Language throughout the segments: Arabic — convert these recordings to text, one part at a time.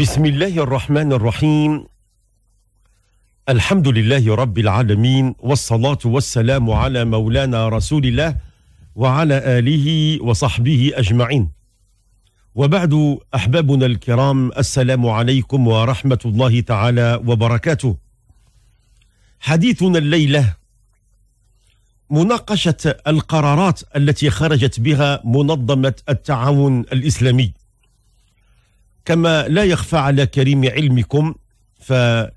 بسم الله الرحمن الرحيم الحمد لله رب العالمين والصلاة والسلام على مولانا رسول الله وعلى آله وصحبه أجمعين وبعد أحبابنا الكرام السلام عليكم ورحمة الله تعالى وبركاته حديثنا الليلة مناقشة القرارات التي خرجت بها منظمة التعاون الإسلامي كما لا يخفى على كريم علمكم فهذا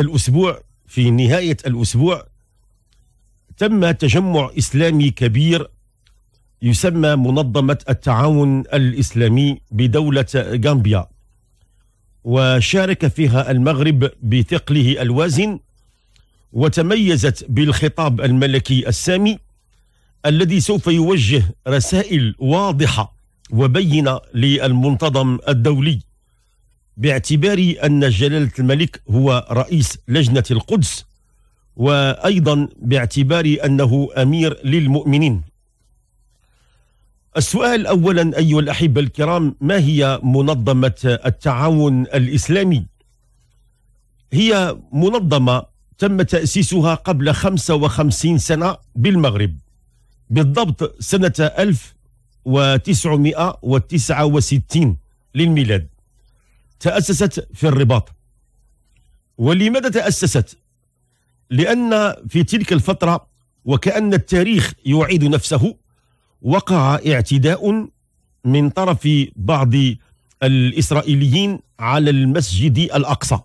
الأسبوع في نهاية الأسبوع تم تجمع إسلامي كبير يسمى منظمة التعاون الإسلامي بدولة غامبيا وشارك فيها المغرب بثقله الوازن وتميزت بالخطاب الملكي السامي الذي سوف يوجه رسائل واضحه وبينه للمنتظم الدولي باعتبار أن جلالة الملك هو رئيس لجنة القدس وأيضا باعتبار أنه أمير للمؤمنين السؤال أولا أيها الأحبة الكرام ما هي منظمة التعاون الإسلامي؟ هي منظمة تم تأسيسها قبل 55 سنة بالمغرب بالضبط سنة 1000 1969 للميلاد تأسست في الرباط ولماذا تأسست؟ لأن في تلك الفترة وكأن التاريخ يعيد نفسه وقع اعتداء من طرف بعض الإسرائيليين على المسجد الأقصى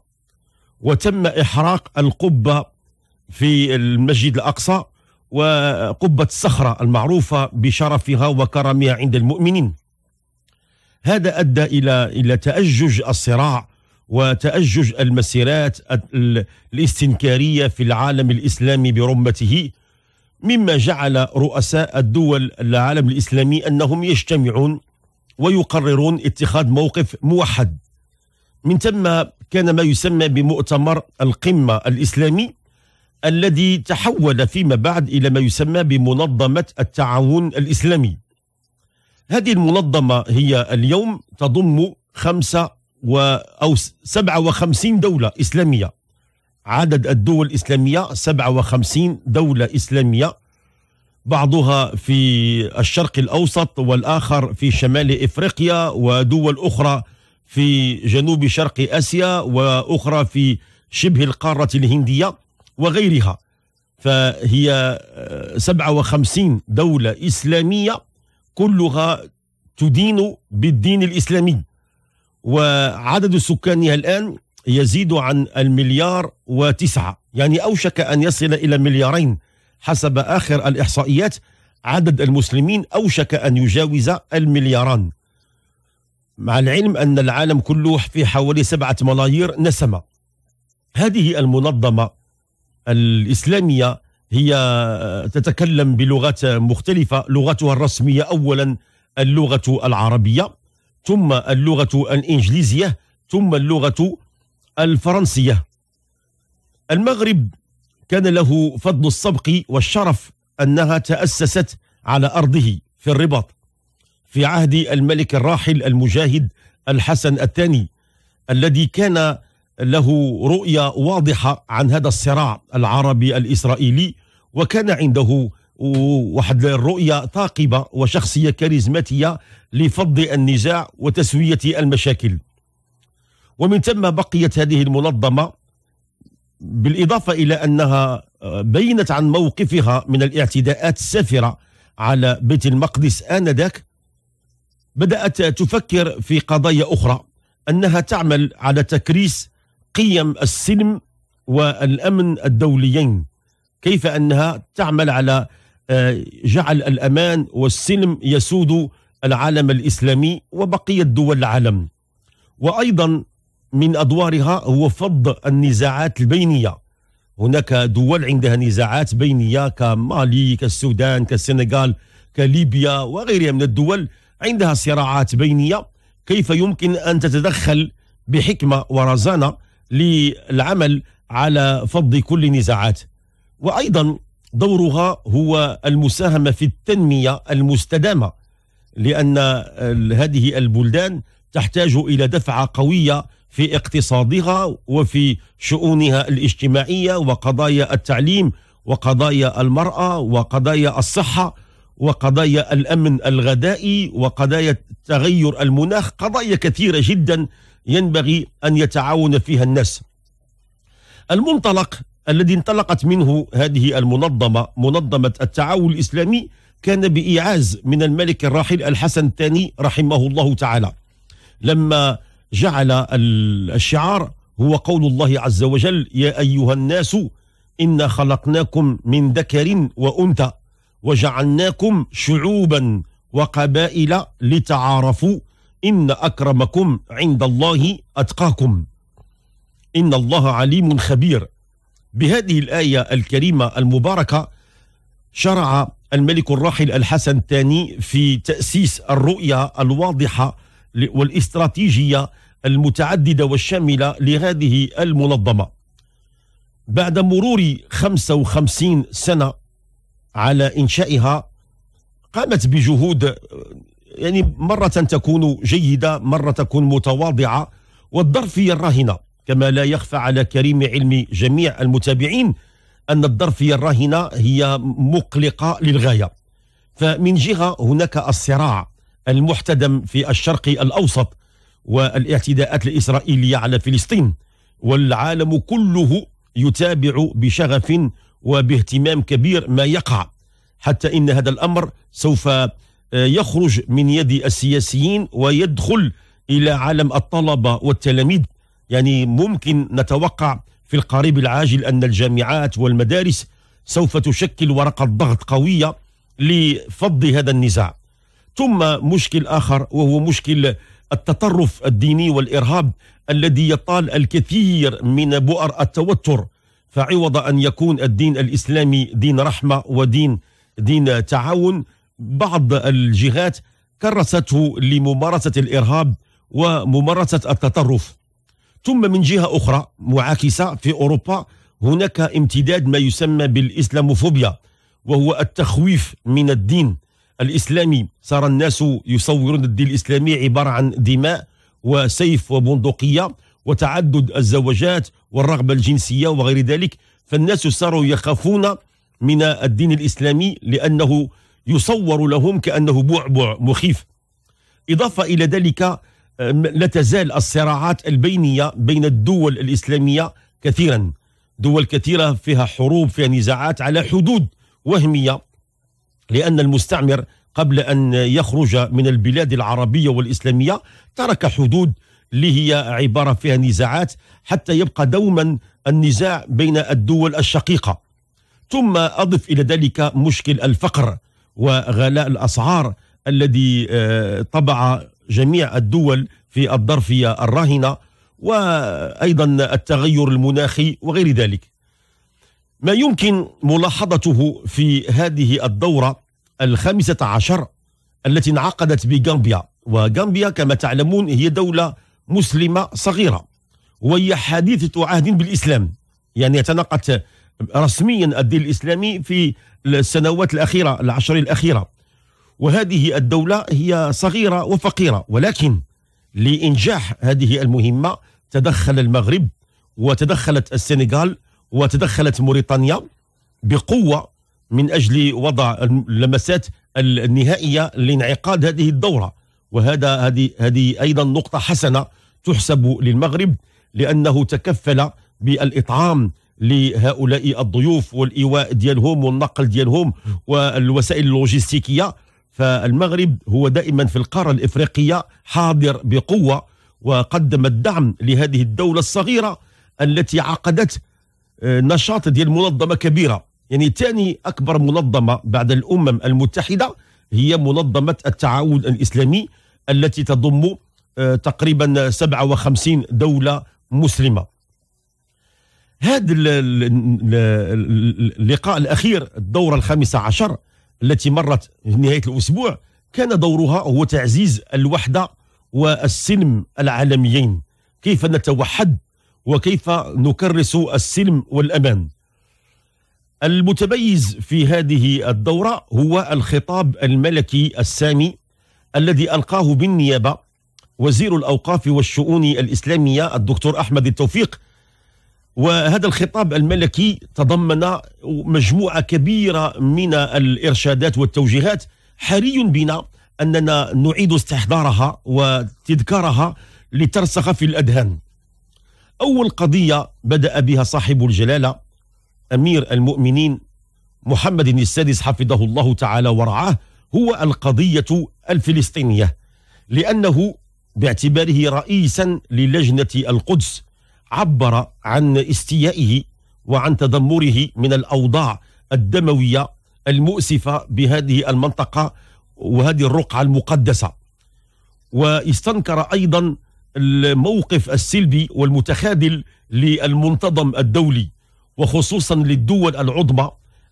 وتم إحراق القبة في المسجد الأقصى وقبة الصخرة المعروفة بشرفها وكرمها عند المؤمنين هذا أدى إلى إلى تأجج الصراع وتأجج المسيرات الاستنكارية في العالم الإسلامي برمته مما جعل رؤساء الدول العالم الإسلامي أنهم يجتمعون ويقررون اتخاذ موقف موحد من ثم كان ما يسمى بمؤتمر القمة الإسلامي الذي تحول فيما بعد إلى ما يسمى بمنظمة التعاون الإسلامي هذه المنظمة هي اليوم تضم خمسة و أو سبعة وخمسين دولة إسلامية عدد الدول الإسلامية سبعة وخمسين دولة إسلامية بعضها في الشرق الأوسط والآخر في شمال إفريقيا ودول أخرى في جنوب شرق آسيا وأخرى في شبه القارة الهندية وغيرها فهي 57 آه، دولة إسلامية كلها تدين بالدين الإسلامي وعدد سكانها الآن يزيد عن المليار وتسعة يعني أوشك أن يصل إلى مليارين حسب آخر الإحصائيات عدد المسلمين أوشك أن يجاوز الملياران مع العلم أن العالم كله في حوالي سبعة ملايير نسمة هذه المنظمة الإسلامية هي آه، تتكلم بلغات مختلفة لغتها الرسمية أولا اللغة العربية ثم اللغة الإنجليزية ثم اللغة الفرنسية المغرب كان له فضل السبق والشرف أنها تأسست على أرضه في الرباط في عهد الملك الراحل المجاهد الحسن الثاني الذي كان له رؤية واضحة عن هذا الصراع العربي الإسرائيلي وكان عنده واحد الرؤية ثاقبة وشخصية كاريزماتية لفض النزاع وتسوية المشاكل ومن ثم بقيت هذه المنظمة بالإضافة إلى أنها بينت عن موقفها من الاعتداءات السافرة على بيت المقدس آنذاك بدأت تفكر في قضايا أخرى أنها تعمل على تكريس قيم السلم والأمن الدوليين كيف أنها تعمل على آه، جعل الأمان والسلم يسود العالم الإسلامي وبقية دول العالم وأيضا من أدوارها هو فض النزاعات البينية هناك دول عندها نزاعات بينية كمالي كالسودان كالسنغال كليبيا وغيرها من الدول عندها صراعات بينية كيف يمكن أن تتدخل بحكمة ورزانة للعمل على فض كل النزاعات وأيضا دورها هو المساهمة في التنمية المستدامة لأن هذه البلدان تحتاج إلى دفعة قوية في اقتصادها وفي شؤونها الاجتماعية وقضايا التعليم وقضايا المرأة وقضايا الصحة وقضايا الأمن الغذائي وقضايا تغير المناخ قضايا كثيرة جدا ينبغي أن يتعاون فيها الناس المنطلق الذي انطلقت منه هذه المنظمة منظمة التعاون الإسلامي كان بإيعاز من الملك الراحل الحسن الثاني رحمه الله تعالى لما جعل الشعار هو قول الله عز وجل يا أيها الناس إنا خلقناكم من ذكر وأنثى وجعلناكم شعوبا وقبائل لتعارفوا إن أكرمكم عند الله أتقاكم إن الله عليم خبير بهذه الآية الكريمة المباركة شرع الملك الراحل الحسن الثاني في تأسيس الرؤية الواضحة والاستراتيجية المتعددة والشاملة لهذه المنظمة بعد مرور 55 سنة على إنشائها قامت بجهود يعني مرة تكون جيدة مرة تكون متواضعة والظرفية الراهنة كما لا يخفى على كريم علم جميع المتابعين أن الظرفية الراهنة هي مقلقة للغاية فمن جهة هناك الصراع المحتدم في الشرق الأوسط والاعتداءات الإسرائيلية على فلسطين والعالم كله يتابع بشغف وباهتمام كبير ما يقع حتى إن هذا الأمر سوف آه، يخرج من يد السياسيين ويدخل إلى عالم الطلبة والتلاميذ يعني ممكن نتوقع في القريب العاجل أن الجامعات والمدارس سوف تشكل ورقة ضغط قوية لفض هذا النزاع ثم مشكل آخر وهو مشكل التطرف الديني والإرهاب الذي يطال الكثير من بؤر التوتر فعوض أن يكون الدين الإسلامي دين رحمة ودين دين تعاون بعض الجهات كرسته لممارسة الإرهاب وممارسة التطرف ثم من جهة أخرى معاكسة في أوروبا هناك امتداد ما يسمى بالإسلاموفوبيا وهو التخويف من الدين الإسلامي صار الناس يصورون الدين الإسلامي عبارة عن دماء وسيف وبندقية وتعدد الزواجات والرغبة الجنسية وغير ذلك فالناس صاروا يخافون من الدين الإسلامي لأنه يصور لهم كأنه بعبع مخيف إضافة إلى ذلك آه، لا تزال الصراعات البينية بين الدول الإسلامية كثيرا دول كثيرة فيها حروب فيها نزاعات على حدود وهمية لأن المستعمر قبل أن يخرج من البلاد العربية والإسلامية ترك حدود اللي هي عبارة فيها نزاعات حتى يبقى دوما النزاع بين الدول الشقيقة ثم أضف إلى ذلك مشكل الفقر وغلاء الأسعار الذي آه، طبع جميع الدول في الظرفية الراهنة وأيضا التغير المناخي وغير ذلك ما يمكن ملاحظته في هذه الدورة الخامسة عشر التي انعقدت بغامبيا وغامبيا كما تعلمون هي دولة مسلمة صغيرة وهي حديثة عهد بالإسلام يعني تناقت رسميا الدين الإسلامي في السنوات الأخيرة العشر الأخيرة وهذه الدولة هي صغيرة وفقيرة ولكن لإنجاح هذه المهمة تدخل المغرب وتدخلت السنغال وتدخلت موريتانيا بقوة من أجل وضع اللمسات النهائية لانعقاد هذه الدورة وهذا هذه هذه أيضا نقطة حسنة تحسب للمغرب لأنه تكفل بالإطعام لهؤلاء الضيوف والايواء ديالهم والنقل ديالهم والوسائل اللوجستيكيه فالمغرب هو دائما في القاره الافريقيه حاضر بقوه وقدم الدعم لهذه الدوله الصغيره التي عقدت آه، نشاط ديال منظمه كبيره يعني ثاني اكبر منظمه بعد الامم المتحده هي منظمه التعاون الاسلامي التي تضم آه، تقريبا 57 دوله مسلمه هذا اللقاء الأخير الدورة الخامسة عشر التي مرت نهاية الأسبوع كان دورها هو تعزيز الوحدة والسلم العالميين كيف نتوحد وكيف نكرس السلم والأمان المتميز في هذه الدورة هو الخطاب الملكي السامي الذي ألقاه بالنيابة وزير الأوقاف والشؤون الإسلامية الدكتور أحمد التوفيق وهذا الخطاب الملكي تضمن مجموعة كبيرة من الإرشادات والتوجيهات حري بنا أننا نعيد استحضارها وتذكارها لترسخ في الأذهان أول قضية بدأ بها صاحب الجلالة أمير المؤمنين محمد السادس حفظه الله تعالى ورعاه هو القضية الفلسطينية لأنه باعتباره رئيسا للجنة القدس عبر عن استيائه وعن تذمره من الأوضاع الدموية المؤسفة بهذه المنطقة وهذه الرقعة المقدسة واستنكر أيضا الموقف السلبي والمتخاذل للمنتظم الدولي وخصوصا للدول العظمى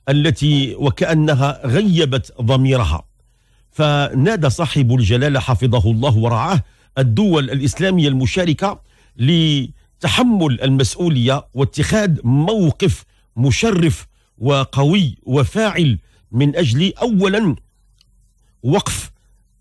التي وكأنها غيبت ضميرها فنادى صاحب الجلالة حفظه الله ورعاه الدول الإسلامية المشاركة ل تحمل المسؤوليه واتخاذ موقف مشرف وقوي وفاعل من اجل اولا وقف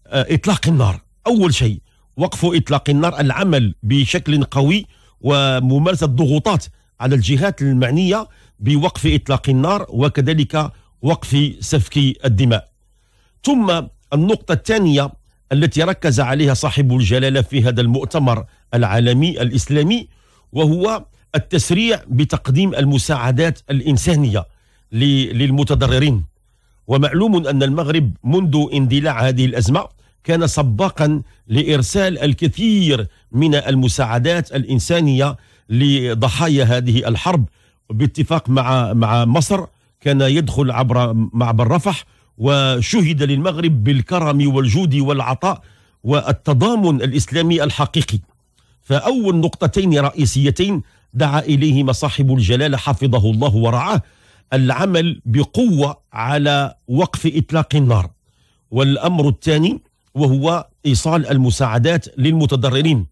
آه، اطلاق النار اول شيء وقف اطلاق النار العمل بشكل قوي وممارسه الضغوطات على الجهات المعنيه بوقف اطلاق النار وكذلك وقف سفك الدماء ثم النقطه الثانيه التي ركز عليها صاحب الجلاله في هذا المؤتمر العالمي الاسلامي وهو التسريع بتقديم المساعدات الإنسانية للمتضررين ومعلوم أن المغرب منذ اندلاع هذه الأزمة كان سباقا لإرسال الكثير من المساعدات الإنسانية لضحايا هذه الحرب باتفاق مع مع مصر كان يدخل عبر معبر رفح وشهد للمغرب بالكرم والجود والعطاء والتضامن الإسلامي الحقيقي فأول نقطتين رئيسيتين دعا إليهما صاحب الجلالة حفظه الله ورعاه العمل بقوة على وقف إطلاق النار والأمر الثاني وهو إيصال المساعدات للمتضررين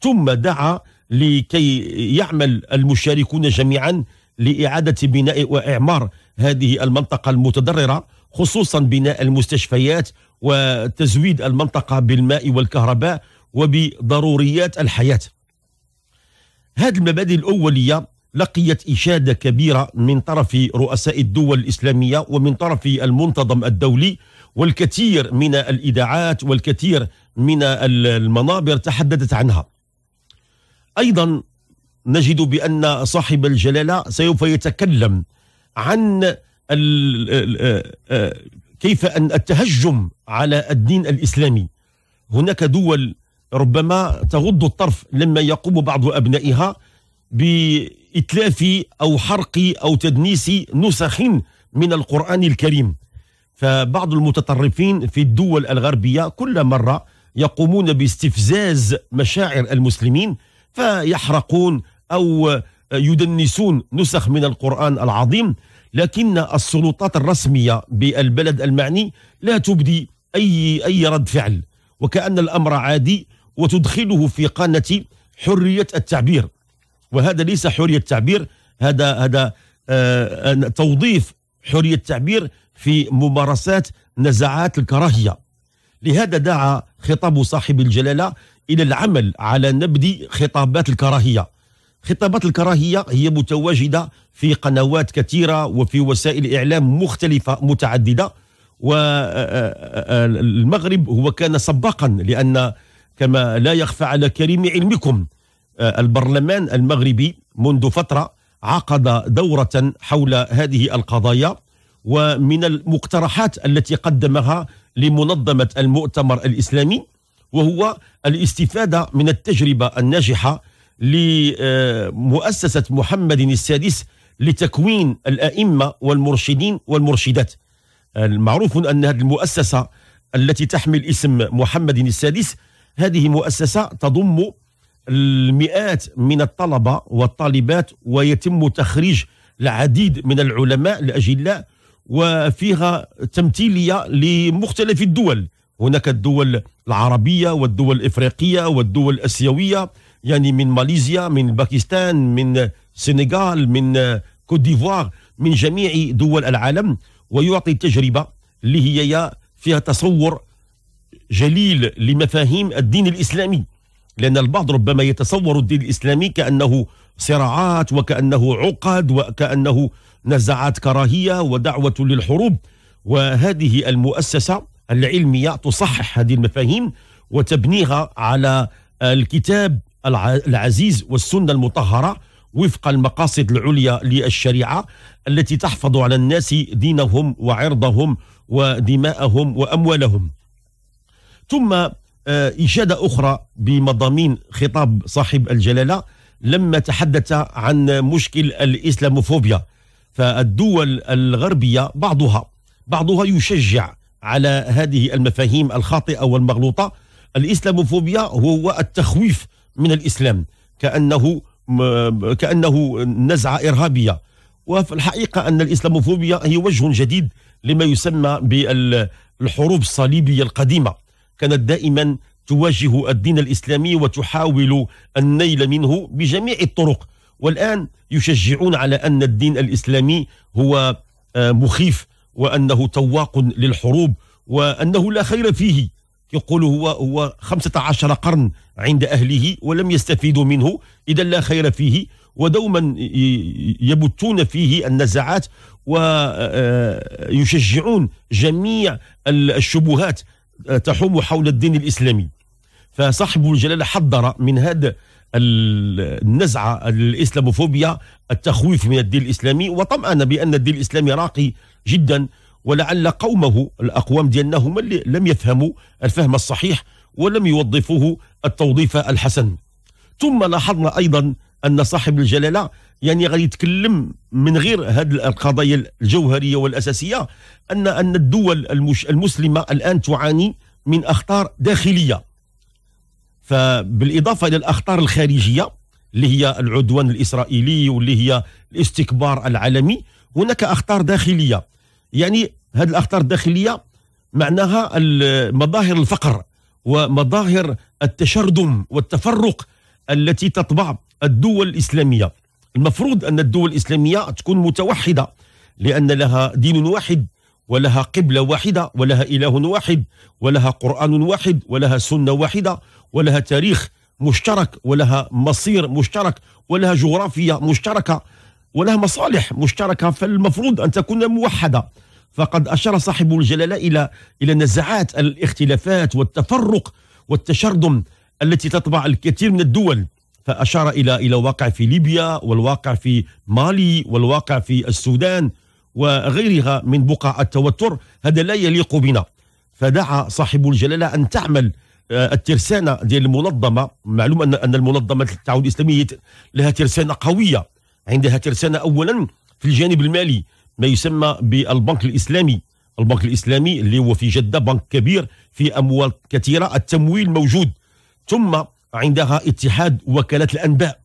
ثم دعا لكي يعمل المشاركون جميعا لإعادة بناء وإعمار هذه المنطقة المتضررة خصوصا بناء المستشفيات وتزويد المنطقة بالماء والكهرباء وبضروريات الحياة هذه المبادئ الأولية لقيت إشادة كبيرة من طرف رؤساء الدول الإسلامية ومن طرف المنتظم الدولي والكثير من الإذاعات والكثير من المنابر تحدثت عنها أيضا نجد بأن صاحب الجلالة سوف يتكلم عن كيف أن التهجم على الدين الإسلامي هناك دول ربما تغض الطرف لما يقوم بعض أبنائها بإتلاف أو حرق أو تدنيس نسخ من القرآن الكريم فبعض المتطرفين في الدول الغربية كل مرة يقومون باستفزاز مشاعر المسلمين فيحرقون أو يدنسون نسخ من القرآن العظيم لكن السلطات الرسمية بالبلد المعني لا تبدي أي, أي رد فعل وكأن الأمر عادي وتدخله في قانة حرية التعبير وهذا ليس حرية تعبير هذا هذا آه، توظيف حرية التعبير في ممارسات نزعات الكراهية لهذا دعا خطاب صاحب الجلالة إلى العمل على نبذ خطابات الكراهية خطابات الكراهية هي متواجدة في قنوات كثيرة وفي وسائل إعلام مختلفة متعددة والمغرب آه، آه، هو كان سباقا لأن كما لا يخفى على كريم علمكم آه، البرلمان المغربي منذ فترة عقد دورة حول هذه القضايا ومن المقترحات التي قدمها لمنظمة المؤتمر الإسلامي وهو الاستفادة من التجربة الناجحة لمؤسسة محمد السادس لتكوين الأئمة والمرشدين والمرشدات آه، المعروف أن هذه المؤسسة التي تحمل اسم محمد السادس هذه مؤسسة تضم المئات من الطلبة والطالبات ويتم تخريج العديد من العلماء الأجلاء وفيها تمثيلية لمختلف الدول هناك الدول العربية والدول الإفريقية والدول الأسيوية يعني من ماليزيا من باكستان من السنغال من كوت ديفوار من جميع دول العالم ويعطي تجربة اللي هي فيها تصور جليل لمفاهيم الدين الإسلامي لأن البعض ربما يتصور الدين الإسلامي كأنه صراعات وكأنه عقد وكأنه نزعات كراهية ودعوة للحروب وهذه المؤسسة العلمية تصحح هذه المفاهيم وتبنيها على الكتاب العزيز والسنة المطهرة وفق المقاصد العليا للشريعة التي تحفظ على الناس دينهم وعرضهم ودماءهم وأموالهم ثم آه، إشادة أخرى بمضامين خطاب صاحب الجلالة لما تحدث عن مشكل الإسلاموفوبيا فالدول الغربية بعضها بعضها يشجع على هذه المفاهيم الخاطئة والمغلوطة الإسلاموفوبيا هو التخويف من الإسلام كأنه كأنه نزعة إرهابية وفي الحقيقة أن الإسلاموفوبيا هي وجه جديد لما يسمى بالحروب الصليبية القديمة كانت دائما تواجه الدين الإسلامي وتحاول النيل منه بجميع الطرق والآن يشجعون على أن الدين الإسلامي هو آه، مخيف وأنه تواق للحروب وأنه لا خير فيه يقول هو هو 15 قرن عند أهله ولم يستفيدوا منه إذا لا خير فيه ودوما يبتون فيه النزعات ويشجعون آه، آه، جميع الشبهات آه، تحوم حول الدين الإسلامي فصاحب الجلالة حذر من هذا النزعة الإسلاموفوبيا التخويف من الدين الإسلامي وطمأن بأن الدين الإسلامي راقي جدا ولعل قومه الأقوام ديالنا هما اللي لم يفهموا الفهم الصحيح ولم يوظفوه التوظيف الحسن ثم لاحظنا أيضا ان صاحب الجلاله يعني غادي يتكلم من غير هذه القضايا الجوهريه والاساسيه ان ان الدول المسلمه الان تعاني من اخطار داخليه فبالاضافه الى الاخطار الخارجيه اللي هي العدوان الاسرائيلي واللي هي الاستكبار العالمي هناك اخطار داخليه يعني هذه الاخطار الداخليه معناها مظاهر الفقر ومظاهر التشرذم والتفرق التي تطبع الدول الإسلامية المفروض أن الدول الإسلامية تكون متوحدة لأن لها دين واحد ولها قبلة واحدة ولها إله واحد ولها قرآن واحد ولها سنة واحدة ولها تاريخ مشترك ولها مصير مشترك ولها جغرافية مشتركة ولها مصالح مشتركة فالمفروض أن تكون موحدة فقد أشار صاحب الجلالة إلى إلى نزعات الاختلافات والتفرق والتشرذم التي تطبع الكثير من الدول فأشار إلى إلى واقع في ليبيا والواقع في مالي والواقع في السودان وغيرها من بقع التوتر هذا لا يليق بنا فدعا صاحب الجلالة أن تعمل آه، الترسانة ديال المنظمة معلوم أن أن المنظمة التعاون الإسلامية لها ترسانة قوية عندها ترسانة أولا في الجانب المالي ما يسمى بالبنك الإسلامي البنك الإسلامي اللي هو في جدة بنك كبير في أموال كثيرة التمويل موجود ثم عندها اتحاد وكالات الانباء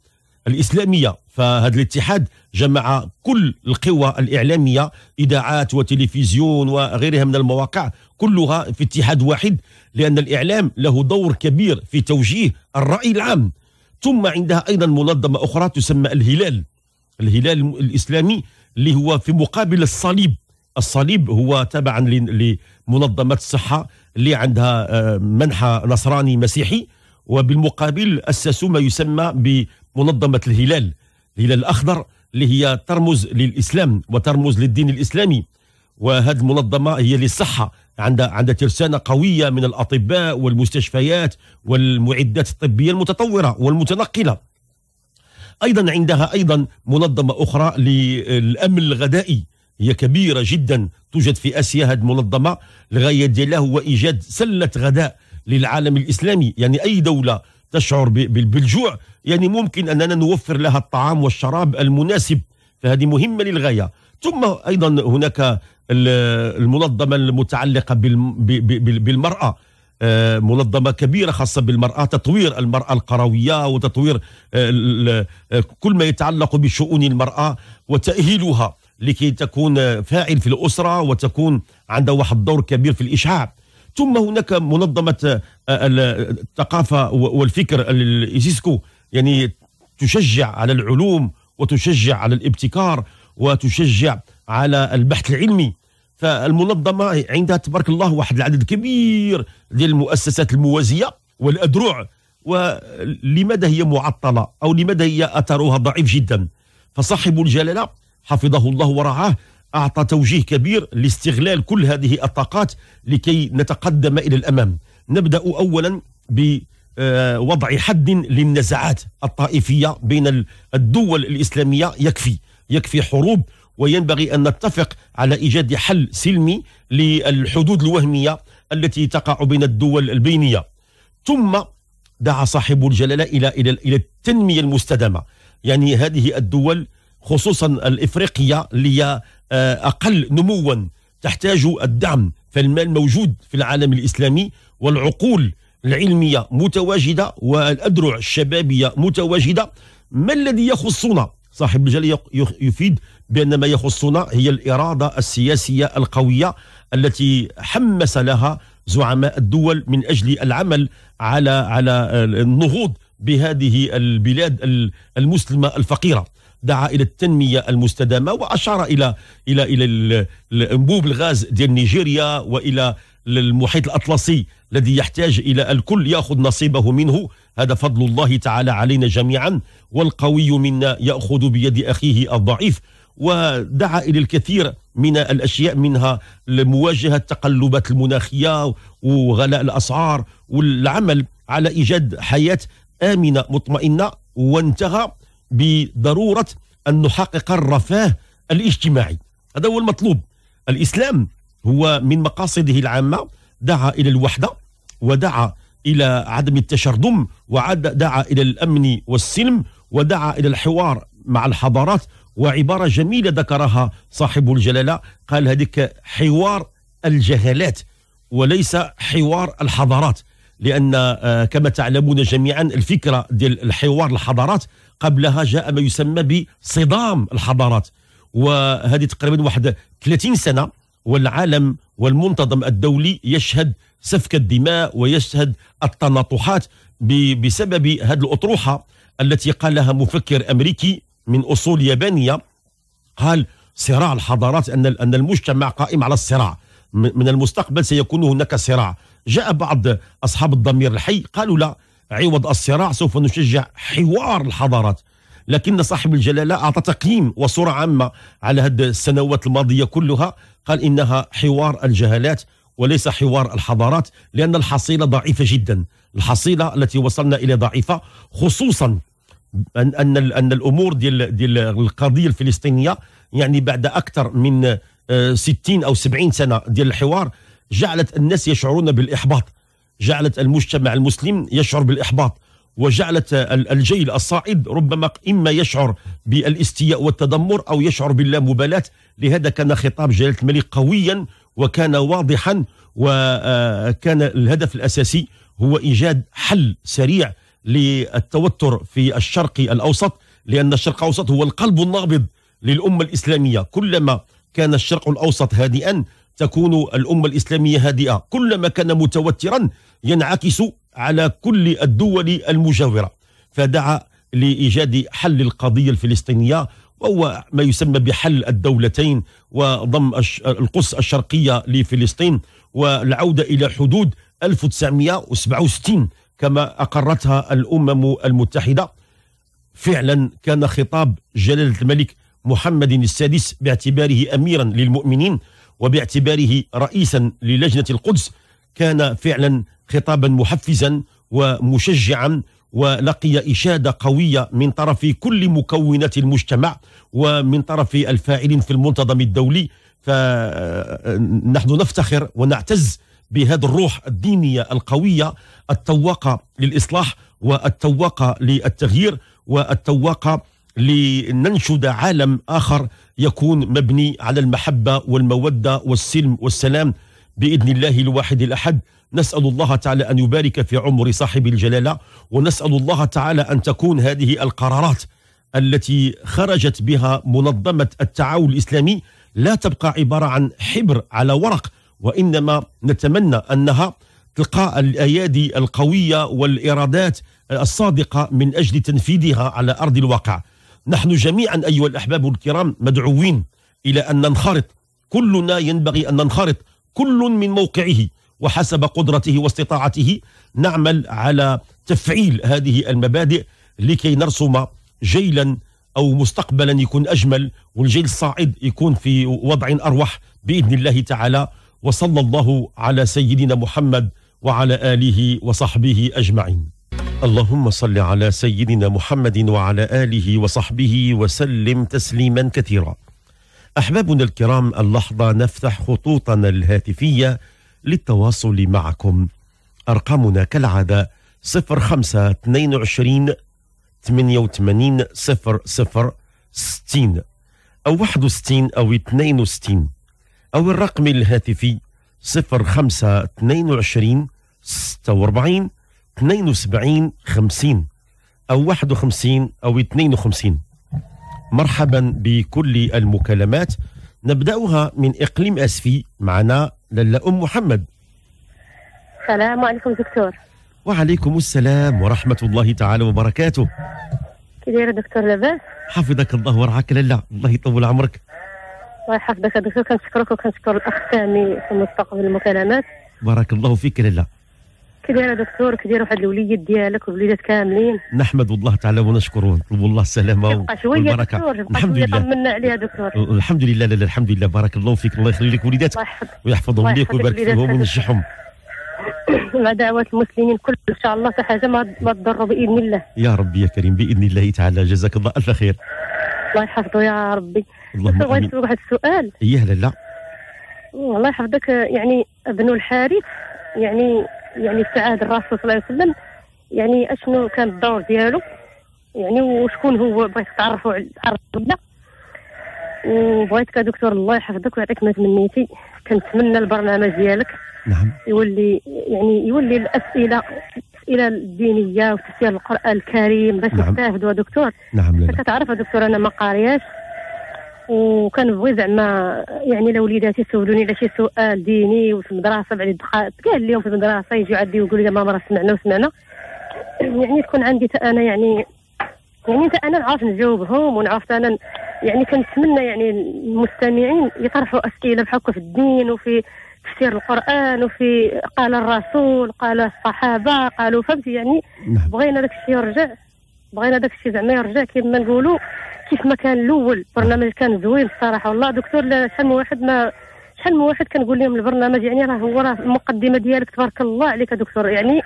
الاسلاميه فهذا الاتحاد جمع كل القوى الاعلاميه اذاعات وتلفزيون وغيرها من المواقع كلها في اتحاد واحد لان الاعلام له دور كبير في توجيه الراي العام ثم عندها ايضا منظمه اخرى تسمى الهلال الهلال الاسلامي اللي هو في مقابل الصليب الصليب هو تبعا لمنظمه الصحه اللي عندها آه، منحى نصراني مسيحي وبالمقابل أسسوا ما يسمى بمنظمة الهلال الهلال الأخضر اللي هي ترمز للإسلام وترمز للدين الإسلامي وهذه المنظمة هي للصحة عندها عندها ترسانة قوية من الأطباء والمستشفيات والمعدات الطبية المتطورة والمتنقلة أيضا عندها أيضا منظمة أخرى للأمن الغذائي هي كبيرة جدا توجد في آسيا هذه المنظمة الغاية ديالها هو إيجاد سلة غذاء للعالم الإسلامي يعني أي دولة تشعر بالجوع يعني ممكن أننا نوفر لها الطعام والشراب المناسب فهذه مهمة للغاية ثم أيضا هناك المنظمة المتعلقة بالمرأة آه، منظمه كبيره خاصه بالمراه تطوير المراه القرويه وتطوير كل ما يتعلق بشؤون المراه وتاهيلها لكي تكون فاعل في الاسره وتكون عندها واحد الدور كبير في الاشعاع ثم هناك منظمه آه، الثقافه والفكر الايسيسكو يعني تشجع على العلوم وتشجع على الابتكار وتشجع على البحث العلمي فالمنظمه عندها تبارك الله واحد العدد كبير ديال المؤسسات الموازيه والادروع ولماذا هي معطله او لماذا هي اثرها ضعيف جدا فصاحب الجلاله حفظه الله ورعاه أعطى توجيه كبير لاستغلال كل هذه الطاقات لكي نتقدم إلى الأمام نبدأ أولا ب وضع حد للنزعات الطائفية بين الدول الإسلامية يكفي يكفي حروب وينبغي أن نتفق على إيجاد حل سلمي للحدود الوهمية التي تقع بين الدول البينية ثم دعا صاحب الجلالة إلى إلى إلى التنمية المستدامة يعني هذه الدول خصوصا الإفريقية اللي هي آه، أقل نموا تحتاج الدعم فالمال موجود في العالم الإسلامي والعقول العلمية متواجدة والأدرع الشبابية متواجدة ما الذي يخصنا صاحب الجلية يفيد بأن ما يخصنا هي الإرادة السياسية القوية التي حمس لها زعماء الدول من أجل العمل على على آه، النهوض بهذه البلاد المسلمة الفقيرة دعا الى التنميه المستدامه واشار الى الى الى انبوب الغاز ديال نيجيريا والى المحيط الاطلسي الذي يحتاج الى الكل ياخذ نصيبه منه هذا فضل الله تعالى علينا جميعا والقوي منا ياخذ بيد اخيه الضعيف ودعا الى الكثير من الاشياء منها مواجهه التقلبات المناخيه وغلاء الاسعار والعمل على ايجاد حياه امنه مطمئنه وانتهى بضروره ان نحقق الرفاه الاجتماعي هذا هو المطلوب الاسلام هو من مقاصده العامه دعا الى الوحده ودعا الى عدم التشرذم ودعا الى الامن والسلم ودعا الى الحوار مع الحضارات وعباره جميله ذكرها صاحب الجلاله قال هذيك حوار الجهالات وليس حوار الحضارات لان آه، كما تعلمون جميعا الفكره ديال الحوار الحضارات قبلها جاء ما يسمى بصدام الحضارات وهذه تقريبا واحد 30 سنه والعالم والمنتظم الدولي يشهد سفك الدماء ويشهد التناطحات بسبب هذه الأطروحة التي قالها مفكر أمريكي من أصول يابانية قال صراع الحضارات أن أن المجتمع قائم على الصراع من المستقبل سيكون هناك صراع جاء بعض أصحاب الضمير الحي قالوا لا عوض الصراع سوف نشجع حوار الحضارات لكن صاحب الجلالة أعطى تقييم وصورة عامة على هذه السنوات الماضية كلها قال إنها حوار الجهالات وليس حوار الحضارات لأن الحصيلة ضعيفة جدا الحصيلة التي وصلنا إلى ضعيفة خصوصا أن أن أن الأمور ديال ديال القضية الفلسطينية يعني بعد أكثر من 60 آه، أو 70 سنة ديال الحوار جعلت الناس يشعرون بالإحباط جعلت المجتمع المسلم يشعر بالإحباط وجعلت الجيل الصاعد ربما إما يشعر بالاستياء والتدمر أو يشعر باللامبالاة لهذا كان خطاب جلالة الملك قويا وكان واضحا وكان آه، الهدف الأساسي هو إيجاد حل سريع للتوتر في الشرق الأوسط لأن الشرق الأوسط هو القلب النابض للأمة الإسلامية كلما كان الشرق الأوسط هادئا تكون الأمة الإسلامية هادئة كلما كان متوترا ينعكس على كل الدول المجاورة فدعا لإيجاد حل القضية الفلسطينية وهو ما يسمى بحل الدولتين وضم القدس الشرقية لفلسطين والعودة إلى حدود 1967 كما أقرتها الأمم المتحدة فعلا كان خطاب جلالة الملك محمد السادس باعتباره أميرا للمؤمنين وباعتباره رئيسا للجنة القدس كان فعلا خطابا محفزا ومشجعا ولقي إشادة قوية من طرف كل مكونات المجتمع ومن طرف الفاعلين في المنتظم الدولي فنحن نفتخر ونعتز بهذه الروح الدينية القوية التواقة للإصلاح والتواقة للتغيير والتواقة لننشد عالم آخر يكون مبني على المحبة والمودة والسلم والسلام بإذن الله الواحد الأحد نسأل الله تعالى أن يبارك في عمر صاحب الجلالة ونسأل الله تعالى أن تكون هذه القرارات التي خرجت بها منظمة التعاون الإسلامي لا تبقى عبارة عن حبر على ورق وإنما نتمنى أنها تلقى الأيادي القوية والإرادات الصادقة من أجل تنفيذها على أرض الواقع نحن جميعا أيها الأحباب الكرام مدعوين إلى أن ننخرط كلنا ينبغي أن ننخرط كل من موقعه وحسب قدرته واستطاعته نعمل على تفعيل هذه المبادئ لكي نرسم جيلا أو مستقبلا يكون أجمل والجيل الصاعد يكون في وضع أروح بإذن الله تعالى وصلى الله على سيدنا محمد وعلى آله وصحبه أجمعين اللهم صل على سيدنا محمد وعلى اله وصحبه وسلم تسليما كثيرا. احبابنا الكرام اللحظه نفتح خطوطنا الهاتفيه للتواصل معكم. ارقامنا كالعاده 0522 88 00 60 او 61 او 62 او الرقم الهاتفي 0522 46 72 50 أو 51 أو 52 مرحبا بكل المكالمات نبدأها من إقليم أسفي معنا للا أم محمد السلام عليكم دكتور وعليكم السلام ورحمة الله تعالى وبركاته كدير دكتور لاباس حفظك الله ورعاك للا الله يطول عمرك الله يحفظك دكتور كنشكرك وكنشكر الاخ سامي في مستقبل المكالمات بارك الله فيك لله يا دكتور كيداير واحد الوليد ديالك والوليدات كاملين نحمد الله تعالى ونشكره ونطلب الله السلامه والبركه دكتور الحمد لله طمنا عليها دكتور الحمد لله لا لا الحمد لله بارك الله فيك الله يخلي لك وليداتك ويحفظهم ليك ويبارك فيهم وينجحهم مع دعوات المسلمين كل ان شاء الله حاجه ما تضروا باذن الله يا ربي يا كريم باذن الله تعالى جزاك الله الف خير الله يحفظه يا ربي اللهم بغيت نسولك واحد السؤال ايه لا لا الله يحفظك يعني ابن الحارث يعني يعني سعاد الرسول صلى الله عليه وسلم يعني اشنو كان الدور ديالو يعني وشكون هو بغيت تعرفوا على الارض ولا وبغيتك دكتور الله يحفظك ويعطيك ما تمنيتي كنتمنى البرنامج ديالك نعم يولي يعني يولي الاسئله الاسئله الدينيه وتفسير القران الكريم باش نعم. نستافدوا دكتور نعم كتعرف دكتور انا ما قارياش وكنبغي زعما يعني لو وليداتي سولوني على شي سؤال ديني وفي المدرسه بعد الدقائق كاع اليوم في المدرسه يجيو عندي ويقول لي ماما سمعنا وسمعنا يعني تكون عندي انا يعني يعني انا نعرف نجاوبهم ونعرف انا يعني كنتمنى يعني المستمعين يطرحوا اسئله بحال في الدين وفي تفسير القران وفي قال الرسول قال الصحابه قالوا فهمتي يعني نعم. بغينا داك الشيء يرجع بغينا داك الشيء زعما يرجع كيما نقولوا كيف ما كان الاول البرنامج كان زوين الصراحه والله دكتور شحال من واحد ما شحال من واحد كنقول لهم البرنامج يعني راه هو راه المقدمه ديالك تبارك الله عليك دكتور يعني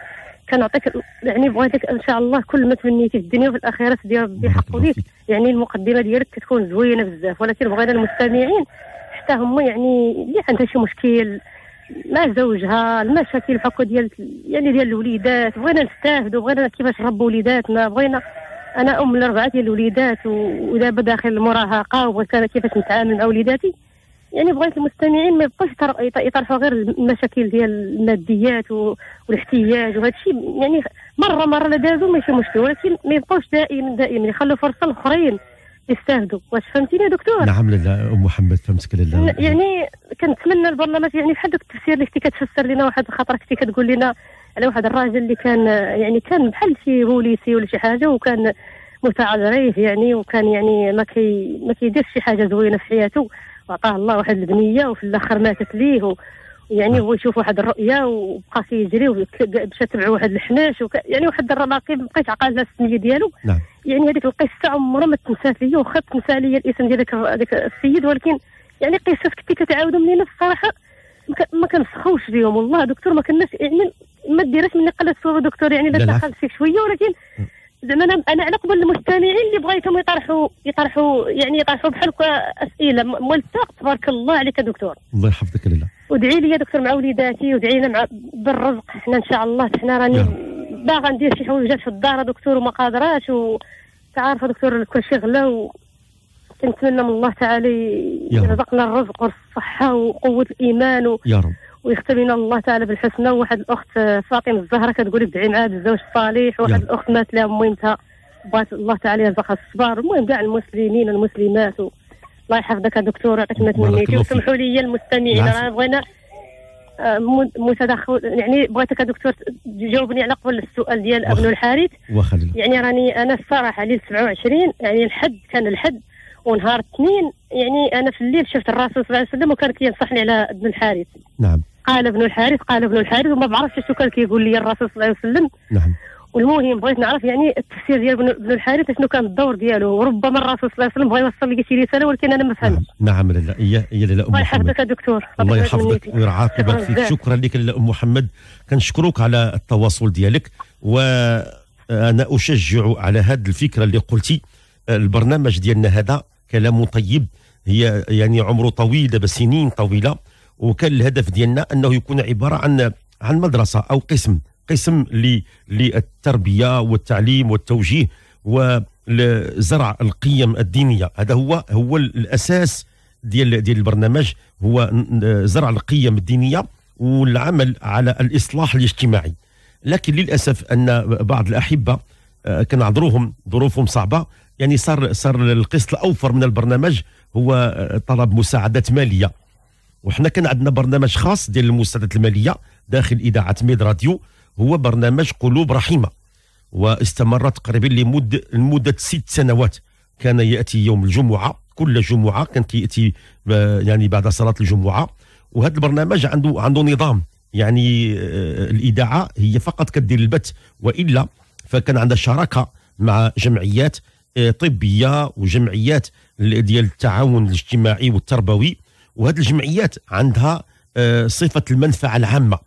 كنعطيك يعني بغيتك ان شاء الله كل ما تمنيتي في الدنيا وفي الاخره ديال ربي حق ليك يعني المقدمه ديالك كتكون زوينه بزاف ولكن بغينا المستمعين حتى هما يعني اللي عندها شي مشكل مع زوجها المشاكل الحقوق ديال يعني ديال الوليدات بغينا نستافدوا بغينا كيفاش ربوا وليداتنا بغينا انا ام لاربعه ديال الوليدات ودابا داخل المراهقه وبغيت انا كيفاش نتعامل مع وليداتي يعني بغيت المستمعين ما يبقاوش يطرحوا غير المشاكل ديال الماديات والاحتياج وهذا الشيء يعني مره مره لا دازوا ماشي مشكل ولكن ما يبقاوش دائما دائما يخلوا فرصه لاخرين يستافدوا واش فهمتيني يا دكتور نعم لله ام محمد فهمتك لله يعني كنتمنى البرنامج يعني بحال داك التفسير اللي كنتي كتفسر لنا واحد الخطره كنتي كتقول لنا على واحد الراجل اللي كان يعني كان بحال شي بوليسي ولا شي حاجه وكان متعب ريف يعني وكان يعني ما كي ما كيديرش شي حاجه زوينه في حياته وعطاه الله واحد البنيه وفي الاخر ماتت ليه يعني نعم. هو يشوف واحد الرؤيه وبقى يجري باش تبع واحد الحناش وك... يعني واحد الرماقي بقيت عقلها السميه ديالو نعم. يعني هذيك القصه عمرها ما تنسى فيا واخا تنسى ليا الاسم ديال ذاك السيد ولكن يعني قصص كنتي كتعاودهم لينا الصراحه ما كنسخوش بهم والله دكتور ما كناش يعني ما ديرهاش مني قلت صوره دكتور يعني لا دخلت فيك شويه ولكن زعما انا انا على قبل المستمعين اللي بغيتهم يطرحوا يطرحوا يعني يطرحوا بحال اسئله ملتق تبارك الله عليك دكتور الله يحفظك لله ودعي لي يا دكتور مع وليداتي ودعي لنا مع بالرزق حنا ان شاء الله حنا راني نعم. باغا ندير شي حويجات في الدار دكتور وما قادراش وتعرف دكتور دكتور شيء غلا و كنتمنى من الله تعالى يرزقنا الرزق والصحه وقوه الايمان و... يا رب ويختمنا الله تعالى بالحسنى وواحد الاخت فاطمه الزهره كتقول دعي معها بالزوج الصالح واحد الاخت مات لها ميمتها بغات الله تعالى يرزقها الصبر المهم كاع المسلمين والمسلمات و... الله يحفظك يا دكتور يعطيك ما تمنيتي وسمحوا لي المستمعين راه بغينا آه، متدخل يعني بغيتك دكتور تجاوبني على قبل السؤال ديال ابن الحارث يعني راني انا الصراحه ليل 27 يعني الحد كان الحد ونهار اثنين يعني انا في الليل شفت الرسول صلى الله عليه وسلم وكان كينصحني على ابن الحارث نعم قال ابن الحارث قال ابن الحارث وما بعرفش شو كان كيقول لي الرسول صلى الله عليه وسلم نعم والمهم بغيت نعرف يعني التفسير ديال بن الحارث شنو كان الدور ديالو وربما الرسول صلى الله عليه وسلم بغى يوصل لك شي رساله ولكن انا ما فهمتش نعم, نعم، لاله هي هي لاله ام الله يحفظك دكتور الله يحفظك ويرعاك ويبارك فيك شكرا لك لاله ام محمد كنشكرك على التواصل ديالك وانا آه، اشجع على هذه الفكره اللي قلتي البرنامج ديالنا هذا كلام طيب هي يعني عمره طويل دابا سنين طويله وكان الهدف ديالنا انه يكون عباره عن عن مدرسه او قسم قسم للتربيه والتعليم والتوجيه وزرع القيم الدينيه هذا هو هو الاساس ديال ديال البرنامج هو زرع القيم الدينيه والعمل على الاصلاح الاجتماعي لكن للاسف ان بعض الاحبه آه، كنعذروهم ظروفهم صعبه يعني صار صار القسط الاوفر من البرنامج هو آه، طلب مساعدات ماليه وحنا كان عندنا برنامج خاص ديال المساعدات الماليه داخل اذاعه ميد راديو هو برنامج قلوب رحيمه واستمر تقريبا لمده لمده ست سنوات كان ياتي يوم الجمعه كل جمعه كان يأتي يعني بعد صلاه الجمعه وهذا البرنامج عنده عنده نظام يعني آه، الاذاعه هي فقط كدير البث والا فكان عندها شراكه مع جمعيات آه، طبيه وجمعيات ديال التعاون الاجتماعي والتربوي وهذه الجمعيات عندها آه، صفه المنفعه العامه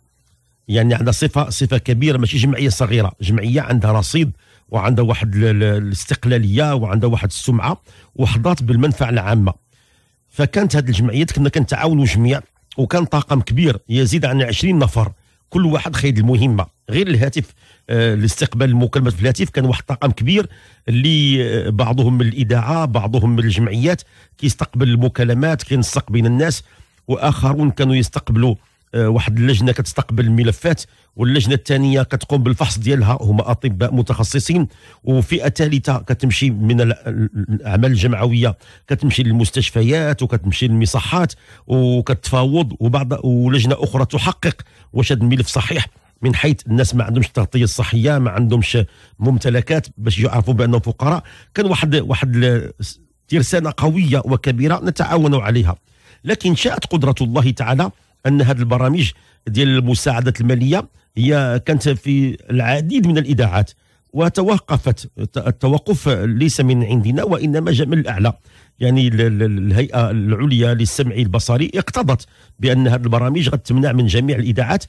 يعني عندها صفه صفه كبيره ماشي جمعيه صغيره جمعيه عندها رصيد وعندها واحد الاستقلاليه وعندها واحد السمعه وحظات بالمنفعه العامه فكانت هذه الجمعيات كنا كنتعاونوا جميع وكان طاقم كبير يزيد عن 20 نفر كل واحد خيد المهمه غير الهاتف آه، لاستقبال المكالمات في الهاتف كان واحد الطاقم كبير اللي آه، بعضهم من الاذاعه بعضهم من الجمعيات كيستقبل المكالمات كينسق بين الناس واخرون كانوا يستقبلوا آه، واحد اللجنه كتستقبل الملفات واللجنه الثانيه كتقوم بالفحص ديالها هما اطباء متخصصين وفئه ثالثه كتمشي من الاعمال الجمعويه كتمشي للمستشفيات وكتمشي للمصحات وكتفاوض وبعض ولجنه اخرى تحقق واش هذا الملف صحيح من حيث الناس ما عندهمش التغطيه الصحيه ما عندهمش ممتلكات باش يعرفوا بانهم فقراء كان واحد واحد ترسانه قويه وكبيره نتعاون عليها لكن شاءت قدره الله تعالى ان هذه البرامج ديال المساعدات الماليه هي كانت في العديد من الاذاعات وتوقفت التوقف ليس من عندنا وانما جاء من الاعلى يعني الهيئه العليا للسمع البصري اقتضت بان هذه البرامج غتمنع من جميع الاذاعات